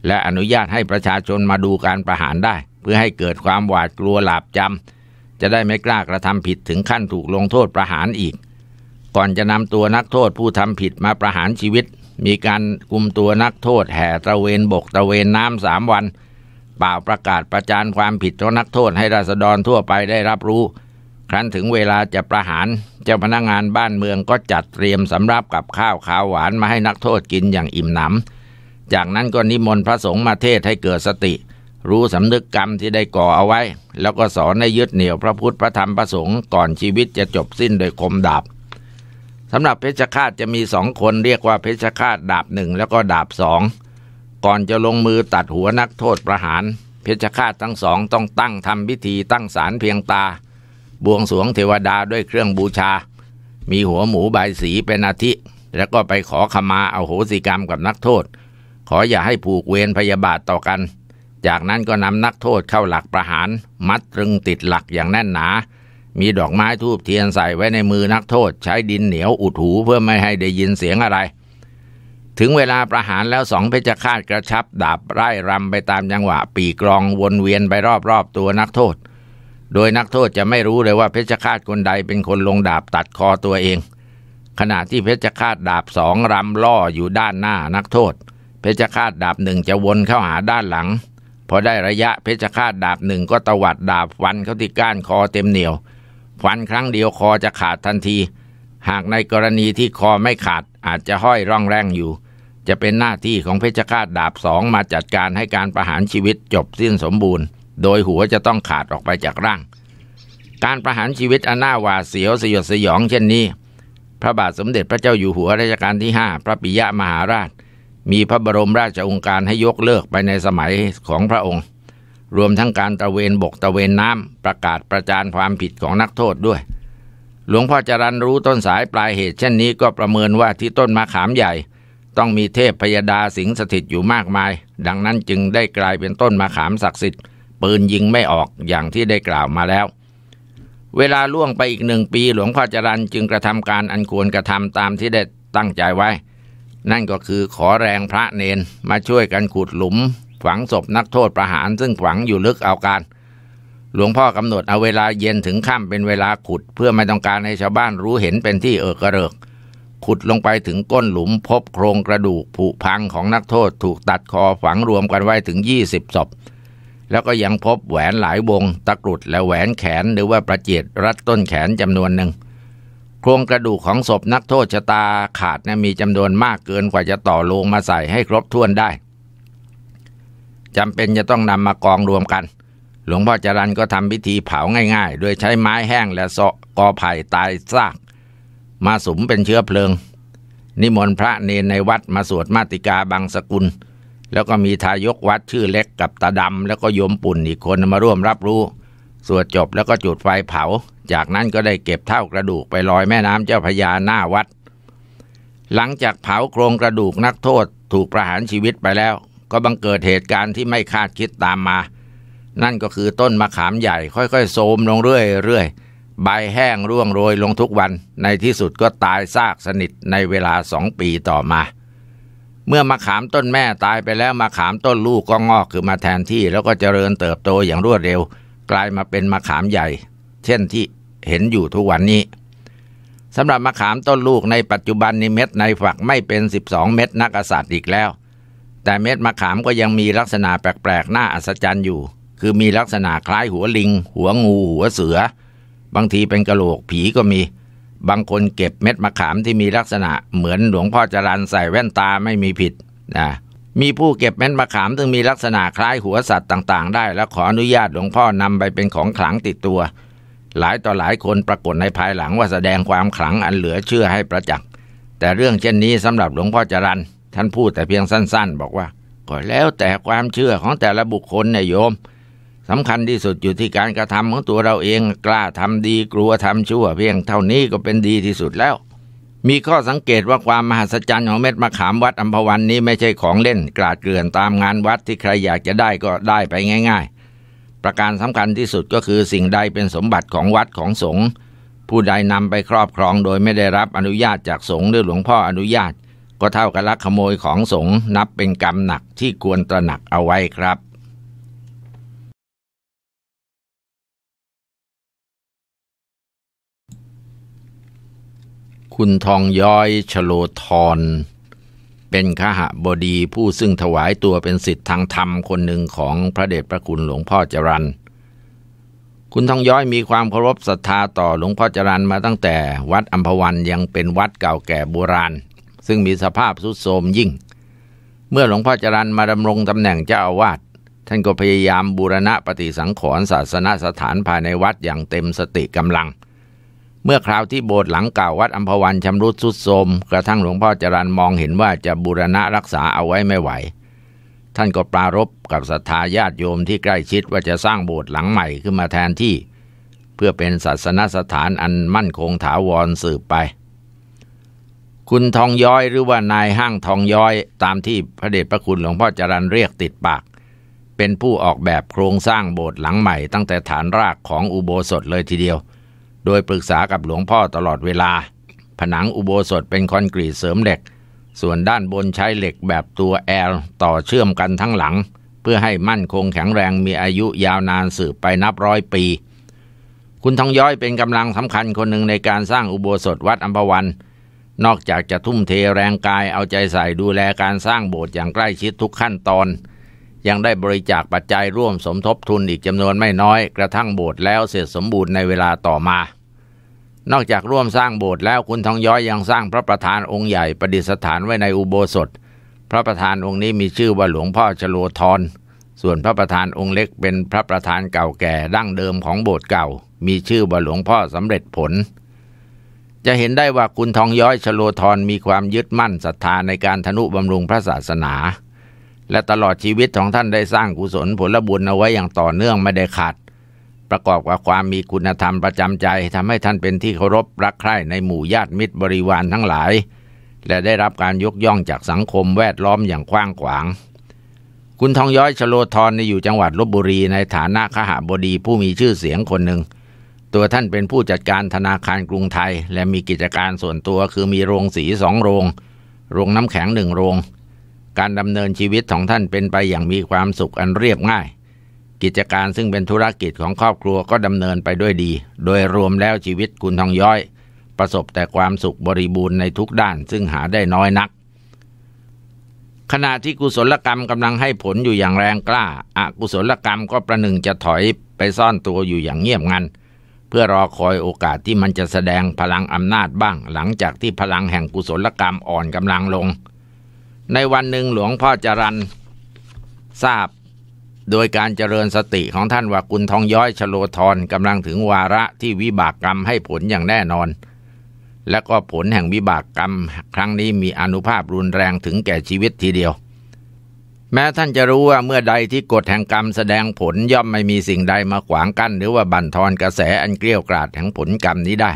และอนุญาตให้ประชาชนมาดูการประหารได้ เพื่อให้เกิดความหวาดกลัวหลาบจำจะได้ไม่กล้ากระทำผิดถึงขั้นถูกลงโทษประหารอีกก่อนจะนำตัวนักโทษผู้ทำผิดมาประหารชีวิต มีการกุมตัวนักโทษแห่ตะเวนบกตะเวนน้ำสามวันเป่าประกาศประจานความผิดของนักโทษให้ราษฎรทั่วไปได้รับรู้ครั้นถึงเวลาจะประหาร เจ้าพนักงานบ้านเมืองก็จัดเตรียมสำรับกับข้าวขาวหวานมาให้นักโทษกินอย่างอิ่มหนำ จากนั้นก็นิมนต์พระสงฆ์มาเทศให้เกิดสติ รู้สำนึกกรรมที่ได้ก่อเอาไว้ แล้วก็สอนให้ยึดเหนี่ยวพระพุทธพระธรรมพระสงฆ์ก่อนชีวิตจะจบสิ้นโดยคมดาบสำหรับเพชฌฆาตจะมีสองคนเรียกว่าเพชฌฆาตดาบหนึ่งแล้วก็ดาบสองก่อนจะลงมือตัดหัวนักโทษประหาร เพชฌฆาตทั้งสองต้องตั้งทำพิธีตั้งศาลเพียงตาบวงสวงเทวดาด้วยเครื่องบูชา มีหัวหมูใบสีเป็นอาทิ แล้วก็ไปขอขมาเอาโหสิกรรมกับนักโทษ ขออย่าให้ผูกเวรพยาบาทต่อกัน จากนั้นก็นำนักโทษเข้าหลักประหาร มัดตรึงติดหลักอย่างแน่นหนา มีดอกไม้ทูบเทียนใส่ไว้ในมือนักโทษใช้ดินเหนียวอุดหูเพื่อไม่ให้ได้ยินเสียงอะไร ถึงเวลาประหารแล้วสองเพชฌฆาตกระชับดาบไร่รำไปตามจังหวะ ปีกรองวนเวียนไปรอบๆตัวนักโทษโดยนักโทษจะไม่รู้เลยว่าเพชฌฆาตคนใดเป็นคนลงดาบตัดคอตัวเอง ขณะที่เพชฌฆาตดาบสองรำล่ออยู่ด้านหน้านักโทษ เพชฌฆาตดาบหนึ่งจะวนเข้าหาด้านหลังพอได้ระยะเพชฌฆาตดาบหนึ่งก็ตวัดดาบฟันเข้าที่ก้านคอเต็มเหนียวฟันครั้งเดียวคอจะขาดทันที หากในกรณีที่คอไม่ขาดอาจจะห้อยร่องแรงอยู่ จะเป็นหน้าที่ของเพชฌฆาตดาบสองมาจัดการให้การประหารชีวิตจบสิ้นสมบูรณ์โดยหัวจะต้องขาดออกไปจากร่าง การประหารชีวิตอันน่าหวาดเสียวสยดสยองเช่นนี้ พระบาทสมเด็จพระเจ้าอยู่หัวรัชกาลที่าพระปิยะมหาราช มีพระบรมราชองค์การให้ยกเลิกไปในสมัยของพระองค์ รวมทั้งการตะเวนบกตะเวนน้ำประกาศประจานความผิดของนักโทษด้วย หลวงพ่อจรันรู้ต้นสายปลายเหตุเช่นนี้ก็ประเมินว่าที่ต้นมะขามใหญ่ ต้องมีเทพพยดาสิงสถิตยอยู่มากมาย ดังนั้นจึงได้กลายเป็นต้นมะขามศักดิ์สิทธิ์ปืนยิงไม่ออกอย่างที่ได้กล่าวมาแล้ว เวลาล่วงไปอีกหนึ่งปีหลวงพ่อจรันจึงกระทำการอันควรกระทำตามที่ได้ตั้งใจไว้ นั่นก็คือขอแรงพระเนนมาช่วยกันขุดหลุมฝังศพนักโทษประหารซึ่งฝังอยู่ลึกเอาการ หลวงพ่อกำหนดเอาเวลาเย็นถึงค่ำเป็นเวลาขุดเพื่อไม่ต้องการให้ชาวบ้านรู้เห็นเป็นที่เออกกระเริก ขุดลงไปถึงก้นหลุมพบโครงกระดูกผุพังของนักโทษถูกตัดคอฝังรวมกันไว้ถึง20ศพแล้วก็ยังพบแหวนหลายวงตะกรุดและแหวนแขนหรือว่าประเจียดรัดต้นแขนจำนวนหนึ่งโครงกระดูกของศพนักโทษชะตาขาดนะมีจำนวนมากเกินกว่าจะต่อลงมาใส่ให้ครบถ้วนได้จำเป็นจะต้องนำมากองรวมกัน หลวงพ่อจรันก็ทำพิธีเผาง่ายๆ โดยใช้ไม้แห้งและเสาะกอไผ่ตายซาก มาสมเป็นเชื้อเพลิง นิมนต์พระเนนในวัดมาสวดมาติกาบางสกุลแล้วก็มีทายกวัดชื่อเล็กกับตาดำแล้วก็โยมปุ่นอีกคนมาร่วมรับรู้สวดจบแล้วก็จุดไฟเผา จากนั้นก็ได้เก็บเท่ากระดูกไปลอยแม่น้ำเจ้าพญาหน้าวัด หลังจากเผาโครงกระดูกนักโทษถูกประหารชีวิตไปแล้ว ก็บังเกิดเหตุการณ์ที่ไม่คาดคิดตามมา นั่นก็คือต้นมะขามใหญ่ค่อย ๆโทมลงเรื่อยๆใบแห้งร่วงโรยลงทุกวัน ในที่สุดก็ตายซากสนิทในเวลาสองปีต่อมาเมื่อมาขามต้นแม่ตายไปแล้วมาขามต้นลูกก็งอกคือมาแทนที่แล้วก็เจริญเติบโตอย่างรวดเร็ว กลายมาเป็นมะขามใหญ่ เช่นที่เห็นอยู่ทุกวันนี้สำหรับมะขามต้นลูก ในปัจจุบันนี้เม็ดในฝักไม่เป็น12เม็ดนักศาัตร์อีกแล้วแต่เม็ดมะขามก็ยังมีลักษณะแปลกๆน่าอัศจรรย์อยู่ คือมีลักษณะคล้ายหัวลิง หัวงูหัวเสือ บางทีเป็นกระโหลกผีก็มีบางคนเก็บเม็ดมะขามที่มีลักษณะเหมือนหลวงพ่อจรันใส่แว่นตาไม่มีผิดนะ มีผู้เก็บเม็ดมะขามซึ่งมีลักษณะคล้ายหัวสัตว์ต่างๆ ได้ และขออนุญาตหลวงพ่อนำไปเป็นของขลังติดตัว หลายต่อหลายคนปรากฏในภายหลังว่าแสดงความขลังอันเหลือเชื่อให้ประจักษ์ แต่เรื่องเช่นนี้สำหรับหลวงพ่อจรันท่านพูดแต่เพียงสั้นๆ บอกว่าก็แล้วแต่ความเชื่อของแต่ละบุคคลเนี่ยโยมสำคัญที่สุดอยู่ที่การกระทำของตัวเราเองกล้าทำดีกลัวทำชั่วเพียงเท่านี้ก็เป็นดีที่สุดแล้ว มีข้อสังเกตว่าความมหัศจรรย์ของเม็ดมะขามวัดอัมพวันนี้ไม่ใช่ของเล่นกลาดเกลื่อนตามงานวัดที่ใครอยากจะได้ก็ได้ไปง่ายๆ ประการสำคัญที่สุดก็คือสิ่งใดเป็นสมบัติของวัดของสงฆ์ผู้ใดนำไปครอบครองโดยไม่ได้รับอนุญาตจากสงฆ์หรือหลวงพ่ออนุญาต ก็เท่ากับลักขโมยของสงฆ์นับเป็นกรรมหนักที่ควรตระหนักเอาไว้ครับคุณทองย้อยชโลธรเป็นขหบดีผู้ซึ่งถวายตัวเป็นสิทธิ์ทางธรรมคนหนึ่งของพระเดชพระคุณหลวงพ่อจรันคุณทองย้อยมีความเคารพศรัทธาต่อหลวงพ่อจรันมาตั้งแต่วัดอัมพวันยังเป็นวัดเก่าแก่โบราณ ซึ่งมีสภาพทรุดโทรมยิ่ง เมื่อหลวงพ่อจรันมาดำรงตำแหน่งเจ้าอาวาสท่านก็พยายามบูรณะปฏิสังขรณ์ศาสนสถานภายในวัดอย่างเต็มสติกำลังเมื่อคราวที่โบสถ์หลังเก่าวัดอัมพวันชำรุดสุดโทรมกระทั่งหลวงพ่อจรันมองเห็นว่าจะบูรณะรักษาเอาไว้ไม่ไหว ท่านก็ปรารบกับศรัทธาญาติโยมที่ใกล้ชิดว่าจะสร้างโบสถ์หลังใหม่ขึ้นมาแทนที่ เพื่อเป็นศาสนสถานอันมั่นคงถาวรสืบไป คุณทองย้อยหรือว่านายห้างทองย้อย ตามที่พระเดชพระคุณหลวงพ่อจรันเรียกติดปาก เป็นผู้ออกแบบโครงสร้างโบสถ์หลังใหม่ ตั้งแต่ฐานรากของอุโบสถเลยทีเดียวโดยปรึกษากับหลวงพ่อตลอดเวลา ผนังอุโบสถเป็นคอนกรีตเสริมเหล็ก ส่วนด้านบนใช้เหล็กแบบตัวแอลต่อเชื่อมกันทั้งหลัง เพื่อให้มั่นคงแข็งแรงมีอายุยาวนานสืบไปนับร้อยปี คุณทองย้อยเป็นกำลังสำคัญคนหนึ่งในการสร้างอุโบสถวัดอัมพวัน นอกจากจะทุ่มเทแรงกายเอาใจใส่ดูแลการสร้างโบสถ์อย่างใกล้ชิดทุกขั้นตอน ยังได้บริจาคปัจจัยร่วมสมทบทุนอีกจำนวนไม่น้อยกระทั่งโบสถ์แล้วเสร็จสมบูรณ์ในเวลาต่อมานอกจากร่วมสร้างโบสถ์แล้วคุณทองย้อยยังสร้างพระประธานองค์ใหญ่ประดิษฐานไว้ในอุโบสถ พระประธานองค์นี้มีชื่อว่าหลวงพ่อชโลธรส่วนพระประธานองค์เล็กเป็นพระประธานเก่าแก่ดั้งเดิมของโบสถ์เก่า มีชื่อว่าหลวงพ่อสาเร็จผล จะเห็นได้ว่าคุณทองย้อยชโลธรมีความยึดมั่นศรัทธาในการทนุบำรุงพระศาสนา และตลอดชีวิตของท่านได้สร้างกุศลผลบุญเอาไว้อย่างต่อเนื่องไม่ได้ขาดประกอบกับความมีคุณธรรมประจำใจทำให้ท่านเป็นที่เคารพรักใคร่ในหมู่ญาติมิตรบริวารทั้งหลาย และได้รับการยกย่องจากสังคมแวดล้อมอย่างกว้างขวาง คุณทองย้อยชโลธรในอยู่จังหวัดลบบุรีในฐานะขหาบดีผู้มีชื่อเสียงคนหนึ่งตัวท่านเป็นผู้จัดการธนาคารกรุงไทยและมีกิจการส่วนตัวคือมีโรงสีสองโรง โรงน้ำแข็งหนึ่งโรง การดำเนินชีวิตของท่านเป็นไปอย่างมีความสุขอันเรียบง่ายกิจการซึ่งเป็นธุรกิจของครอบครัวก็ดำเนินไปด้วยดี โดยรวมแล้วชีวิตคุณทองย้อย ประสบแต่ความสุขบริบูรณ์ในทุกด้านซึ่งหาได้น้อยนัก ขณะที่กุศลกรรมกำลังให้ผลอยู่อย่างแรงกล้าอากุศลกรรมก็ประหนึ่งจะถอยไปซ่อนตัวอยู่อย่างเงียบงัน เพื่อรอคอยโอกาสที่มันจะแสดงพลังอำนาจบ้าง หลังจากที่พลังแห่งกุศลกรรมอ่อนกำลังลง ในวันหนึ่งหลวงพ่อจรันทราบโดยการเจริญสติของท่านว่ากุลทองย้อย ชโลธรกำลังถึงวาระที่วิบากกรรมให้ผลอย่างแน่นอน และก็ผลแห่งวิบากกรรม ครั้งนี้มีอนุภาพรุนแรงถึงแก่ชีวิตทีเดียว แม้ท่านจะรู้ว่าเมื่อใดที่กฎแห่งกรรมแสดงผลย่อมไม่มีสิ่งใดมา ขวางกั้นหรือว่าบั่นทอนกระแสอันเกลี้ยกล่อมแห่งผลกรรมนี้ได้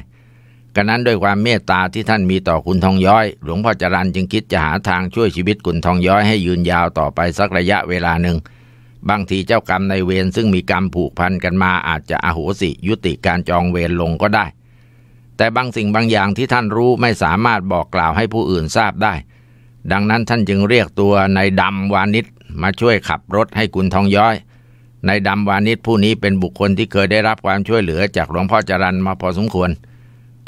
กระนั้นด้วยความเมตตาที่ท่านมีต่อคุณทองย้อย หลวงพ่อจรันจึงคิดจะหาทางช่วยชีวิตคุณทองย้อยให้ยืนยาวต่อไปสักระยะเวลาหนึ่งบางทีเจ้ากรรมในเวรซึ่งมีกรรมผูกพันกันมาอาจจะอโหสิยุติการจองเวรลงก็ได้ แต่บางสิ่งบางอย่างที่ท่านรู้ไม่สามารถบอกกล่าวให้ผู้อื่นทราบได้ ดังนั้นท่านจึงเรียกตัวนายดำวานิช มาช่วยขับรถให้คุณทองย้อย นายดำวานิชผู้นี้เป็นบุคคลที่เคยได้รับความช่วยเหลือจากหลวงพ่อจรันมาพอสมควร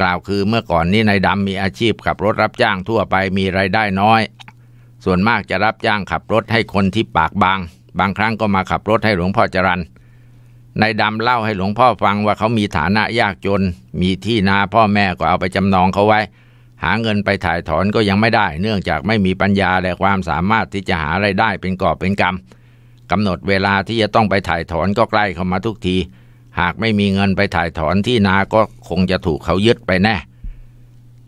กล่าวคือเมื่อก่อนนี้นายดำมีอาชีพขับรถรับจ้างทั่วไปมีไรายได้น้อย ส่วนมากจะรับจ้างขับรถให้คนที่ปากบางบางครั้งก็มาขับรถให้หลวงพ่อจรันนายดำเล่าให้หลวงพ่อฟังว่าเขามีฐานะยากจน มีที่นาพ่อแม่ก็เอาไปจำนองเขาไว้ หาเงินไปถ่ายถอนก็ยังไม่ได้ เนื่องจากไม่มีปัญญาและความสามารถที่จะหาไรายได้เป็นกอบเป็นกำ กำหนดเวลาที่จะต้องไปถ่ายถอนก็ใกล้เข้ามาทุกที หากไม่มีเงินไปถ่ายถอนที่นา ก็คงจะถูกเขายึดไปแน่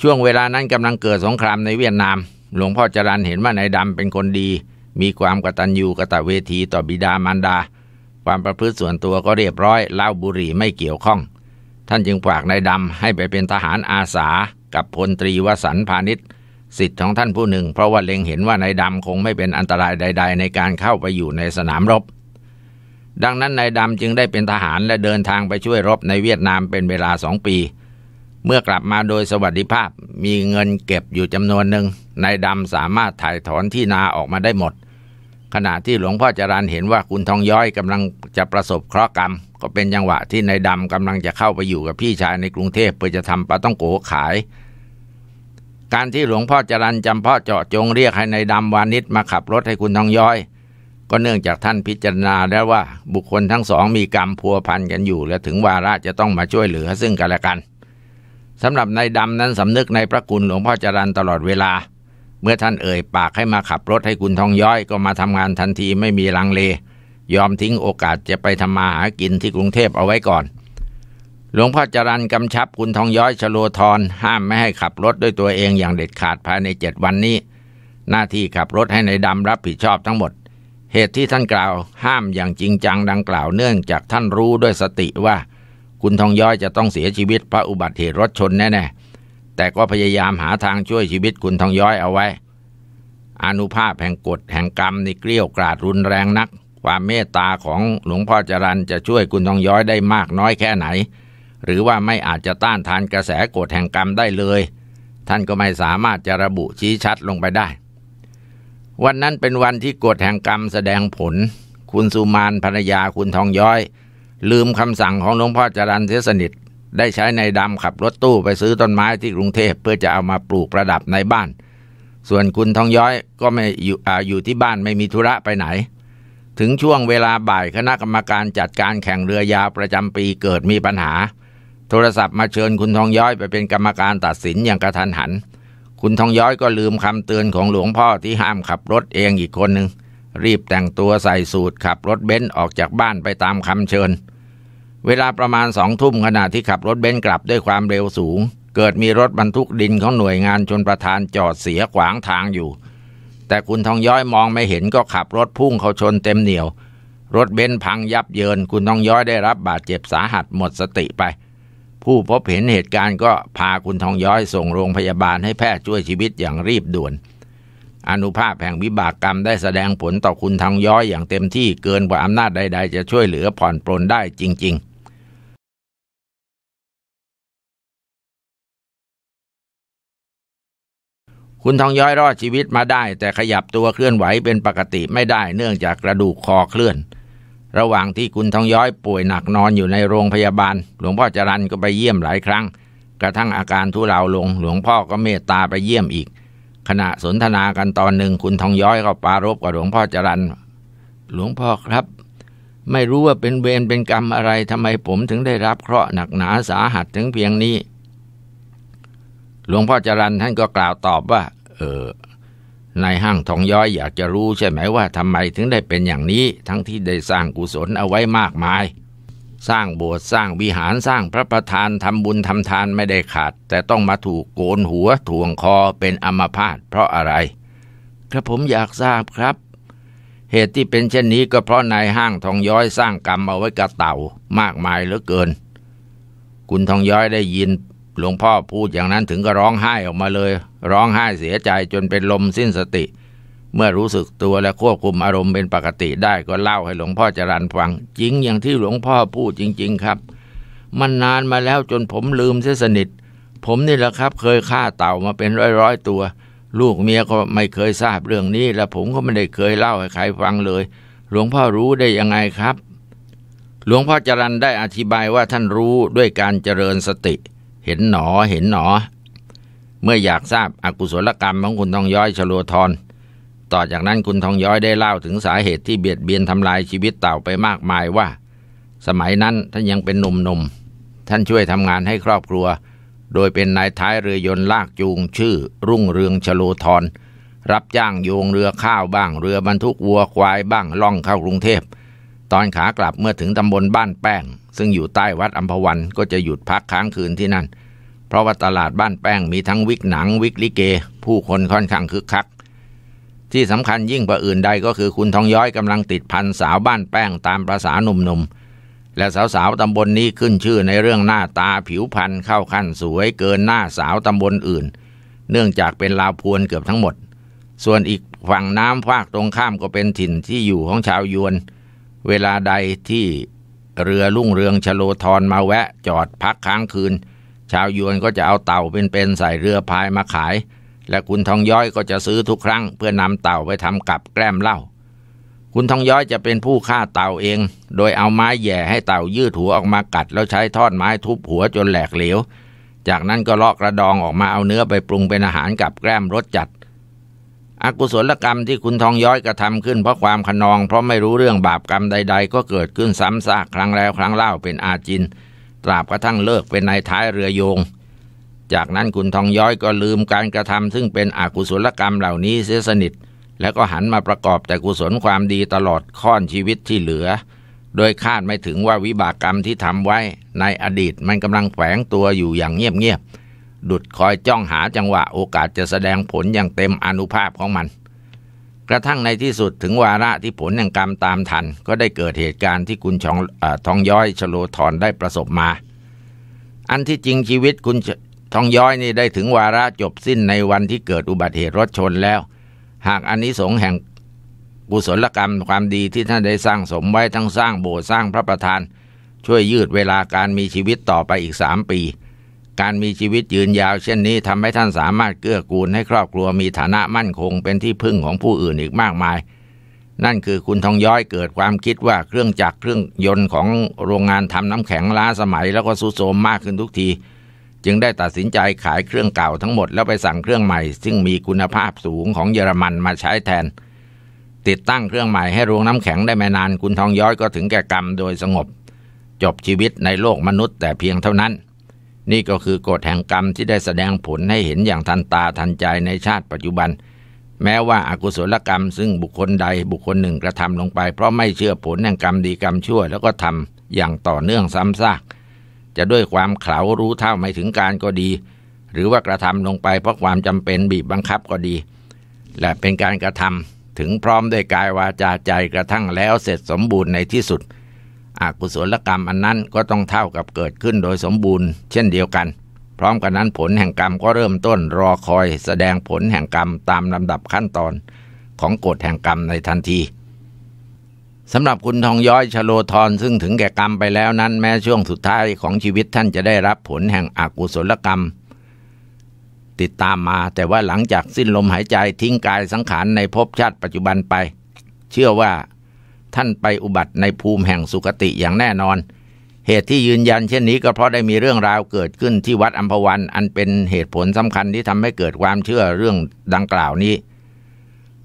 ช่วงเวลานั้นกำลังเกิดสงครามในเวียดนาม หลวงพ่อจรันเห็นว่านายดำเป็นคนดีมีความกตัญญูกตเวทีต่อบิดามารดา ความประพฤติส่วนตัวก็เรียบร้อย เล่าบุรีไม่เกี่ยวข้อง ท่านจึงฝากนายดำให้ไปเป็นทหารอาสา กับพลตรีวสันพาณิชย์สิทธิ์ของท่านผู้หนึ่ง เพราะว่าเล็งเห็นว่านายดำคงไม่เป็นอันตรายใดๆ ในการเข้าไปอยู่ในสนามรบ ดังนั้นนายดำจึงได้เป็นทหารและเดินทางไปช่วยรบในเวียดนามเป็นเวลาสองปี เมื่อกลับมาโดยสวัสดิภาพมีเงินเก็บอยู่จำนวนหนึ่งนายดำสามารถถ่ายถอนที่นาออกมาได้หมดขณะที่หลวงพ่อจรันเห็นว่าคุณทองย้อยกำลังจะประสบเคราะห์กรรม ก็เป็นจังหวะที่นายดำกำลังจะเข้าไปอยู่กับพี่ชายในกรุงเทพเพื่อจะทำปลาต้องโกขาย การที่หลวงพ่อจรันจำาพ่อเจาะจงเรียกให้นายดำวานิชมาขับรถให้คุณทองย้อย ก็เนื่องจากท่านพิจารณาแล้วว่าบุคคลทั้งสองมีกรรมพัวพันกันอยู่ และถึงวาระจะต้องมาช่วยเหลือซึ่งกันและกันสำหรับนายดำนั้นสำนึกในพระคุณหลวงพ่อจรันตลอดเวลาเมื่อท่านเอ่ยปากให้มาขับรถให้คุณทองย้อยก็มาทำงานทันทีไม่มีลังเล ยอมทิ้งโอกาสจะไปทำมาหากินที่กรุงเทพเอาไว้ก่อน หลวงพ่อจรันกำชับ คุณทองย้อยชโลธร ห้ามไม่ให้ขับรถด้วยตัวเองอย่างเด็ดขาดภายในเจ็ดวันนี้ หน้าที่ขับรถให้ในดำ รับผิดชอบทั้งหมด เหตุที่ท่านกล่าว ห้ามอย่างจริงจังดังกล่าวเนื่องจากท่านรู้ด้วยสติว่า คุณทองย้อยจะต้องเสียชีวิตเพราะอุบัติเหตุรถชนแน่ๆแต่ก็พยายามหาทางช่วยชีวิตคุณทองย้อยเอาไว้อนุภาพแห่งกฎแห่งกรรมในเกลี้ยวกราดรุนแรงนัก ความเมตตาของหลวงพ่อจรันจะช่วยคุณทองย้อยได้มากน้อยแค่ไหน หรือว่าไม่อาจจะต้านทานกระแสกฎแห่งกรรมได้เลย ท่านก็ไม่สามารถจะระบุชี้ชัดลงไปได้ วันนั้นเป็นวันที่กฎแห่งกรรมแสดงผล คุณสุมานภรรยาคุณทองย้อย ลืมคำสั่งของหลวงพ่อจรันเทสนิทได้ใช้ในดำขับรถตู้ไปซื้อต้นไม้ที่กรุงเทพเพื่อจะเอามาปลูกประดับในบ้าน ส่วนคุณทองย้อยก็ไม่อยู่อยู่ที่บ้านไม่มีธุระไปไหน ถึงช่วงเวลาบ่ายคณะกรรมการจัดการแข่งเรือยาวประจำปีเกิดมีปัญหาโทรศัพท์มาเชิญคุณทองย้อยไปเป็นกรรมการตัดสินอย่างกระทันหัน คุณทองย้อยก็ลืมคำเตือนของหลวงพ่อที่ห้ามขับรถเองอีกคนหนึ่งรีบแต่งตัวใส่สูทขับรถเบนซ์ออกจากบ้านไปตามคำเชิญเวลาประมาณสองทุ่มขณะที่ขับรถเบนซ์กลับด้วยความเร็วสูง เกิดมีรถบรรทุกดินของหน่วยงานชนประธานจอดเสียขวางทางอยู่ แต่คุณทองย้อยมองไม่เห็นก็ขับรถพุ่งเขาชนเต็มเหนียว รถเบนซ์พังยับเยินคุณทองย้อยได้รับบาดเจ็บสาหัสหมดสติไป ผู้พบเห็นเหตุการณ์ก็พาคุณทองย้อยส่งโรงพยาบาลให้แพทย์ช่วยชีวิตอย่างรีบด่วนอนุภาพแห่งวิบากกรรมได้แสดงผลต่อคุณทางย้อยอย่างเต็มที่ เกินกว่าอำนาจใดๆจะช่วยเหลือผ่อนปลนได้จริง ๆคุณทองย้อยรอดชีวิตมาได้ แต่ขยับตัวเคลื่อนไหวเป็นปกติไม่ได้เนื่องจากกระดูกคอเคลื่อน ระหว่างที่คุณทองย้อยป่วยหนักนอนอยู่ในโรงพยาบาล หลวงพ่อจรันก็ไปเยี่ยมหลายครั้ง กระทั่งอาการทุเลาลงหลวงพ่อก็เมตตาไปเยี่ยมอีก ขณะสนทนากันตอนหนึ่งคุณทองย้อยก็ปารบกับหลวงพ่อจรันหลวงพ่อครับ ไม่รู้ว่าเป็นเวรเป็นกรรมอะไรทำไมผมถึงได้รับเคราะห์หนักหนาสาหัสถึงเพียงนี้ หลวงพ่อจรันท่านก็กล่าวตอบว่าเออนายห้างทองย้อยอยากจะรู้ใช่ไหมว่าทำไมถึงได้เป็นอย่างนี้ ทั้งที่ได้สร้างกุศลเอาไว้มากมาย สร้างโบสถ์สร้างวิหารสร้างพระประธานทำบุญทำทานไม่ได้ขาด แต่ต้องมาถูกโกนหัวถ่วงคอเป็นอัมพาตเพราะอะไรกระผมอยากทราบครับ เหตุที่เป็นเช่นนี้ก็เพราะนายห้างทองย้อยสร้างกรรมเอาไว้กับเต่ามากมายเหลือเกิน คุณทองย้อยได้ยินหลวงพ่อพูดอย่างนั้นถึงก็ร้องไห้ออกมาเลยร้องไห้เสียใจจนเป็นลมสิ้นสติ เมื่อรู้สึกตัวและควบคุมอารมณ์เป็นปกติได้ก็เล่าให้หลวงพ่อจรันฟัง จริงอย่างที่หลวงพ่อพูดจริงๆครับ มันนานมาแล้วจนผมลืมเสียสนิท ผมนี่แหละครับเคยฆ่าเต่ามาเป็นร้อยๆตัว ลูกเมียก็ไม่เคยทราบเรื่องนี้ และผมก็ไม่ได้เคยเล่าให้ใครฟังเลย หลวงพ่อรู้ได้ยังไงครับ หลวงพ่อจรันได้อธิบายว่าท่านรู้ด้วยการเจริญสติ เห็นหนอเห็นหนอเมื่ออยากทราบอากุศลกรรมของคุณทองย้อยชโลธร ต่อจากนั้นคุณทองย้อยได้เล่าถึงสาเหตุที่เบียดเบียนทำลายชีวิตเต่าไปมากมายว่า สมัยนั้นท่านยังเป็นหนุ่มๆ ท่านช่วยทำงานให้ครอบครัว โดยเป็นนายท้ายเรือยนต์ลากจูงชื่อรุ่งเรืองชโลธรรับจ้างโยงเรือข้าวบ้างเรือบรรทุกวัวควายบ้างล่องเข้ากรุงเทพตอนขากลับเมื่อถึงตำบลบ้านแป้ง ซึ่งอยู่ใต้วัดอัมพวันก็จะหยุดพักค้างคืนที่นั่นเพราะว่าตลาดบ้านแป้งมีทั้งวิกหนังวิกลิเก ผู้คนค่อนข้างคึกคัก ที่สำคัญยิ่งกว่าอื่นใดก็คือคุณทองย้อยกำลังติดพันสาวบ้านแป้งตามประษาหนุ่มๆและสาวๆตำบลนนี้ขึ้นชื่อในเรื่องหน้าตาผิวพรรณเข้าขั้นสวยเกินหน้าสาวตำบลอื่น เนื่องจากเป็นลาวพวนเกือบทั้งหมด ส่วนอีกฝั่งน้ำภาคตรงข้ามก็เป็นถิ่นที่อยู่ของชาวยวน เวลาใดที่เรือลุ่งเรืองชโลธรมาแวะ จอดพักค้างคืนชาวยวนก็จะเอาเต่าเป็นๆใส่เรือพายมาขาย และคุณทองย้อยก็จะซื้อทุกครั้งเพื่อนำเต่าไปทำกับแกล้มเหล้าคุณทองย้อยจะเป็นผู้ฆ่าเต่าเอง โดยเอาไม้แย่ให้เต่ายืดหัวออกมากัด แล้วใช้ทอดไม้ทุบหัวจนแหลกเหลวจากนั้นก็ลอกกระดองออกมาเอาเนื้อไปปรุงเป็นอาหารกับแกล้มรสจัด อกุศลกรรมที่คุณทองย้อยกระทำขึ้นเพราะความขนองเพราะไม่รู้เรื่องบาปกรรมใด ๆ ก็เกิดขึ้นซ้ำซากครั้งแล้วครั้งเล่าเป็นอาจินตราบกระทั่งเลิกเป็นนายท้ายเรือโยง จากนั้นคุณทองย้อยก็ลืมการกระทำซึ่งเป็นอกุศลกรรมเหล่านี้เสียสนิท แล้วก็หันมาประกอบแต่กุศลความดีตลอดค่อนชีวิตที่เหลือ โดยคาดไม่ถึงว่าวิบากกรรมที่ทำไว้ในอดีตมันกำลังแฝงตัวอยู่อย่างเงียบๆ ดุดคอยจ้องหาจังหวะโอกาสจะแสดงผลอย่างเต็มอนุภาพของมันกระทั่งในที่สุดถึงวาระที่ผลแห่งกรรมตามทัน ก็ได้เกิดเหตุการณ์ที่คุณชองอทองย้อยชโลธรได้ประสบมา อันที่จริงชีวิตคุณทองย้อยนี่ได้ถึงวาระจบสิ้นในวันที่เกิดอุบัติเหตุรถชนแล้ว หากอันนี้สงแห่งกุศลกรรมความดีที่ท่านได้สร้างสมไว้ทั้งสร้างโบสถ์สร้างพระประธาน ช่วยยืดเวลาการมีชีวิตต่อไปอีกสามปีการมีชีวิตยืนยาว เช่นนี้ทำให้ท่านสามารถเกื้อกูลให้ครอบครัวมีฐานะมั่นคงเป็นที่พึ่งของผู้อื่นอีกมากมาย นั่นคือคุณทองย้อยเกิดความคิดว่าเครื่องจักรเครื่องยนต์ของโรงงานทำน้ำแข็งล้าสมัยแล้วก็สุโทมมากขึ้นทุกที จึงได้ตัดสินใจขายเครื่องเก่าทั้งหมดแล้วไปสั่งเครื่องใหม่ซึ่งมีคุณภาพสูงของเยอรมันมาใช้แทน ติดตั้งเครื่องใหม่ให้โรงน้ำแข็งได้ไม่นาน คุณทองย้อยก็ถึงแก่กรรมโดยสงบ จบชีวิตในโลกมนุษย์ แต่เพียงเท่านั้นนี่ก็คือกฎแห่งกรรมที่ได้แสดงผลให้เห็นอย่างทันตาทันใจในชาติปัจจุบัน แม้ว่าอากุศลกรรมซึ่งบุคคลใดบุคคลหนึ่งกระทำลงไป เพราะไม่เชื่อผลแห่งกรรมดีกรรมชั่ว แล้วก็ทำอย่างต่อเนื่องซ้ำซากจะด้วยความเข่ารู้เท่าไม่ถึงการก็ดี หรือว่ากระทำลงไปเพราะความจำเป็นบีบบังคับก็ดี และเป็นการกระทำถึงพร้อมด้วยกายวาจาใจกระทั่งแล้วเสร็จสมบูรณ์ในที่สุดอากุศลกรรมอันนั้นก็ต้องเท่ากับเกิดขึ้นโดยสมบูรณ์เช่นเดียวกัน พร้อมกันนั้นผลแห่งกรรมก็เริ่มต้นรอคอยแสดงผลแห่งกรรมตามลำดับขั้นตอนของกฎแห่งกรรมในทันทีสำหรับคุณทองย้อยชโลทรซึ่งถึงแก่กรรมไปแล้วนั้นแม้ช่วงสุดท้ายของชีวิตท่านจะได้รับผลแห่งอากุศลกรรม ติดตามมาแต่ว่าหลังจากสิ้นลมหายใจทิ้งกายสังขารในภพชาติปัจจุบันไป เชื่อว่าท่านไปอุบัติในภูมิแห่งสุคติอย่างแน่นอน เหตุที่ยืนยันเช่นนี้ก็เพราะได้มีเรื่องราวเกิดขึ้นที่วัดอัมพวัน อันเป็นเหตุผลสำคัญที่ทำให้เกิดความเชื่อเรื่องดังกล่าวนี้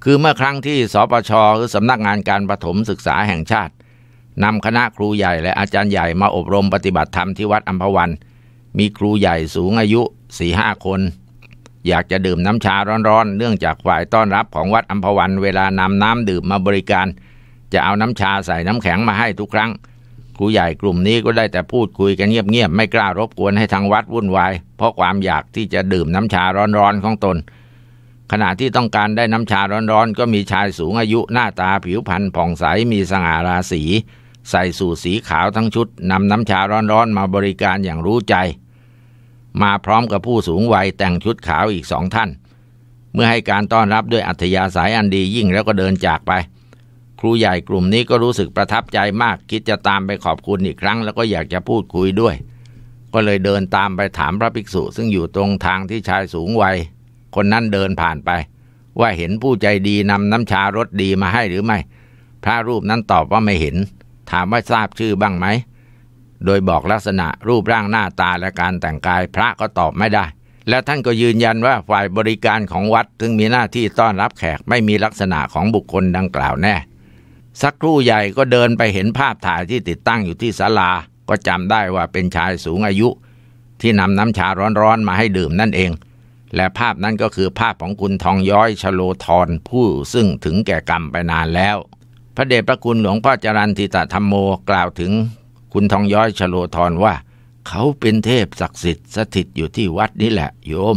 คือเมื่อครั้งที่สปชหรือสำนักงานการประถมศึกษาแห่งชาตินำคณะครูใหญ่และอาจารย์ใหญ่มาอบรมปฏิบัติธรรมที่วัดอัมพวัน มีครูใหญ่สูงอายุสี่ห้าคน อยากจะดื่มน้ำชาร้อนๆ เนื่องจากฝ่ายต้อนรับของวัดอัมพวัน เวลานำน้ำดื่มมาบริการจะเอาน้ำชาใส่น้ำแข็งมาให้ทุกครั้งครูใหญ่กลุ่มนี้ก็ได้แต่พูดคุยกันเงียบๆไม่กล้ารบกวนให้ทางวัดวุ่นวาย เพราะความอยากที่จะดื่มน้ำชาร้อนๆของตน ขณะที่ต้องการได้น้ำชาร้อนๆก็มีชายสูงอายุ หน้าตาผิวพรรณผ่องใสมีสง่าราศีใส่สูทสีขาวทั้งชุดนำน้ำชาร้อนๆมาบริการอย่างรู้ใจ มาพร้อมกับผู้สูงวัยแต่งชุดขาวอีกสองท่าน เมื่อให้การต้อนรับด้วยอัธยาศัยอันดียิ่งแล้วก็เดินจากไปครูใหญ่กลุ่มนี้ก็รู้สึกประทับใจมาก คิดจะตามไปขอบคุณอีกครั้งแล้วก็อยากจะพูดคุยด้วย ก็เลยเดินตามไปถามพระภิกษุซึ่งอยู่ตรงทางที่ชายสูงวัย คนนั้นเดินผ่านไป ว่าเห็นผู้ใจดีนำน้ำชารสดีมาให้หรือไม่ พระรูปนั้นตอบว่าไม่เห็น ถามว่าทราบชื่อบ้างไหม โดยบอกลักษณะรูปร่างหน้าตาและการแต่งกาย พระก็ตอบไม่ได้ และท่านก็ยืนยันว่าฝ่ายบริการของวัดถึงมีหน้าที่ต้อนรับแขกไม่มีลักษณะของบุคคลดังกล่าวแน่สักครู่ใหญ่ก็เดินไปเห็นภาพถ่ายที่ติดตั้งอยู่ที่ศาลาก็จำได้ว่าเป็นชายสูงอายุ ที่นำน้ำชาร้อนๆมาให้ดื่มนั่นเอง และภาพนั้นก็คือภาพของคุณทองย้อยชโลธรผู้ซึ่งถึงแก่กรรมไปนานแล้วพระเดชพระคุณหลวงพ่อจรันติตธรรมโมกล่าวถึงคุณทองย้อยชโลธรว่าเขาเป็นเทพศักดิ์สิทธิ์สถิตอยู่ที่วัดนี้แหละโยม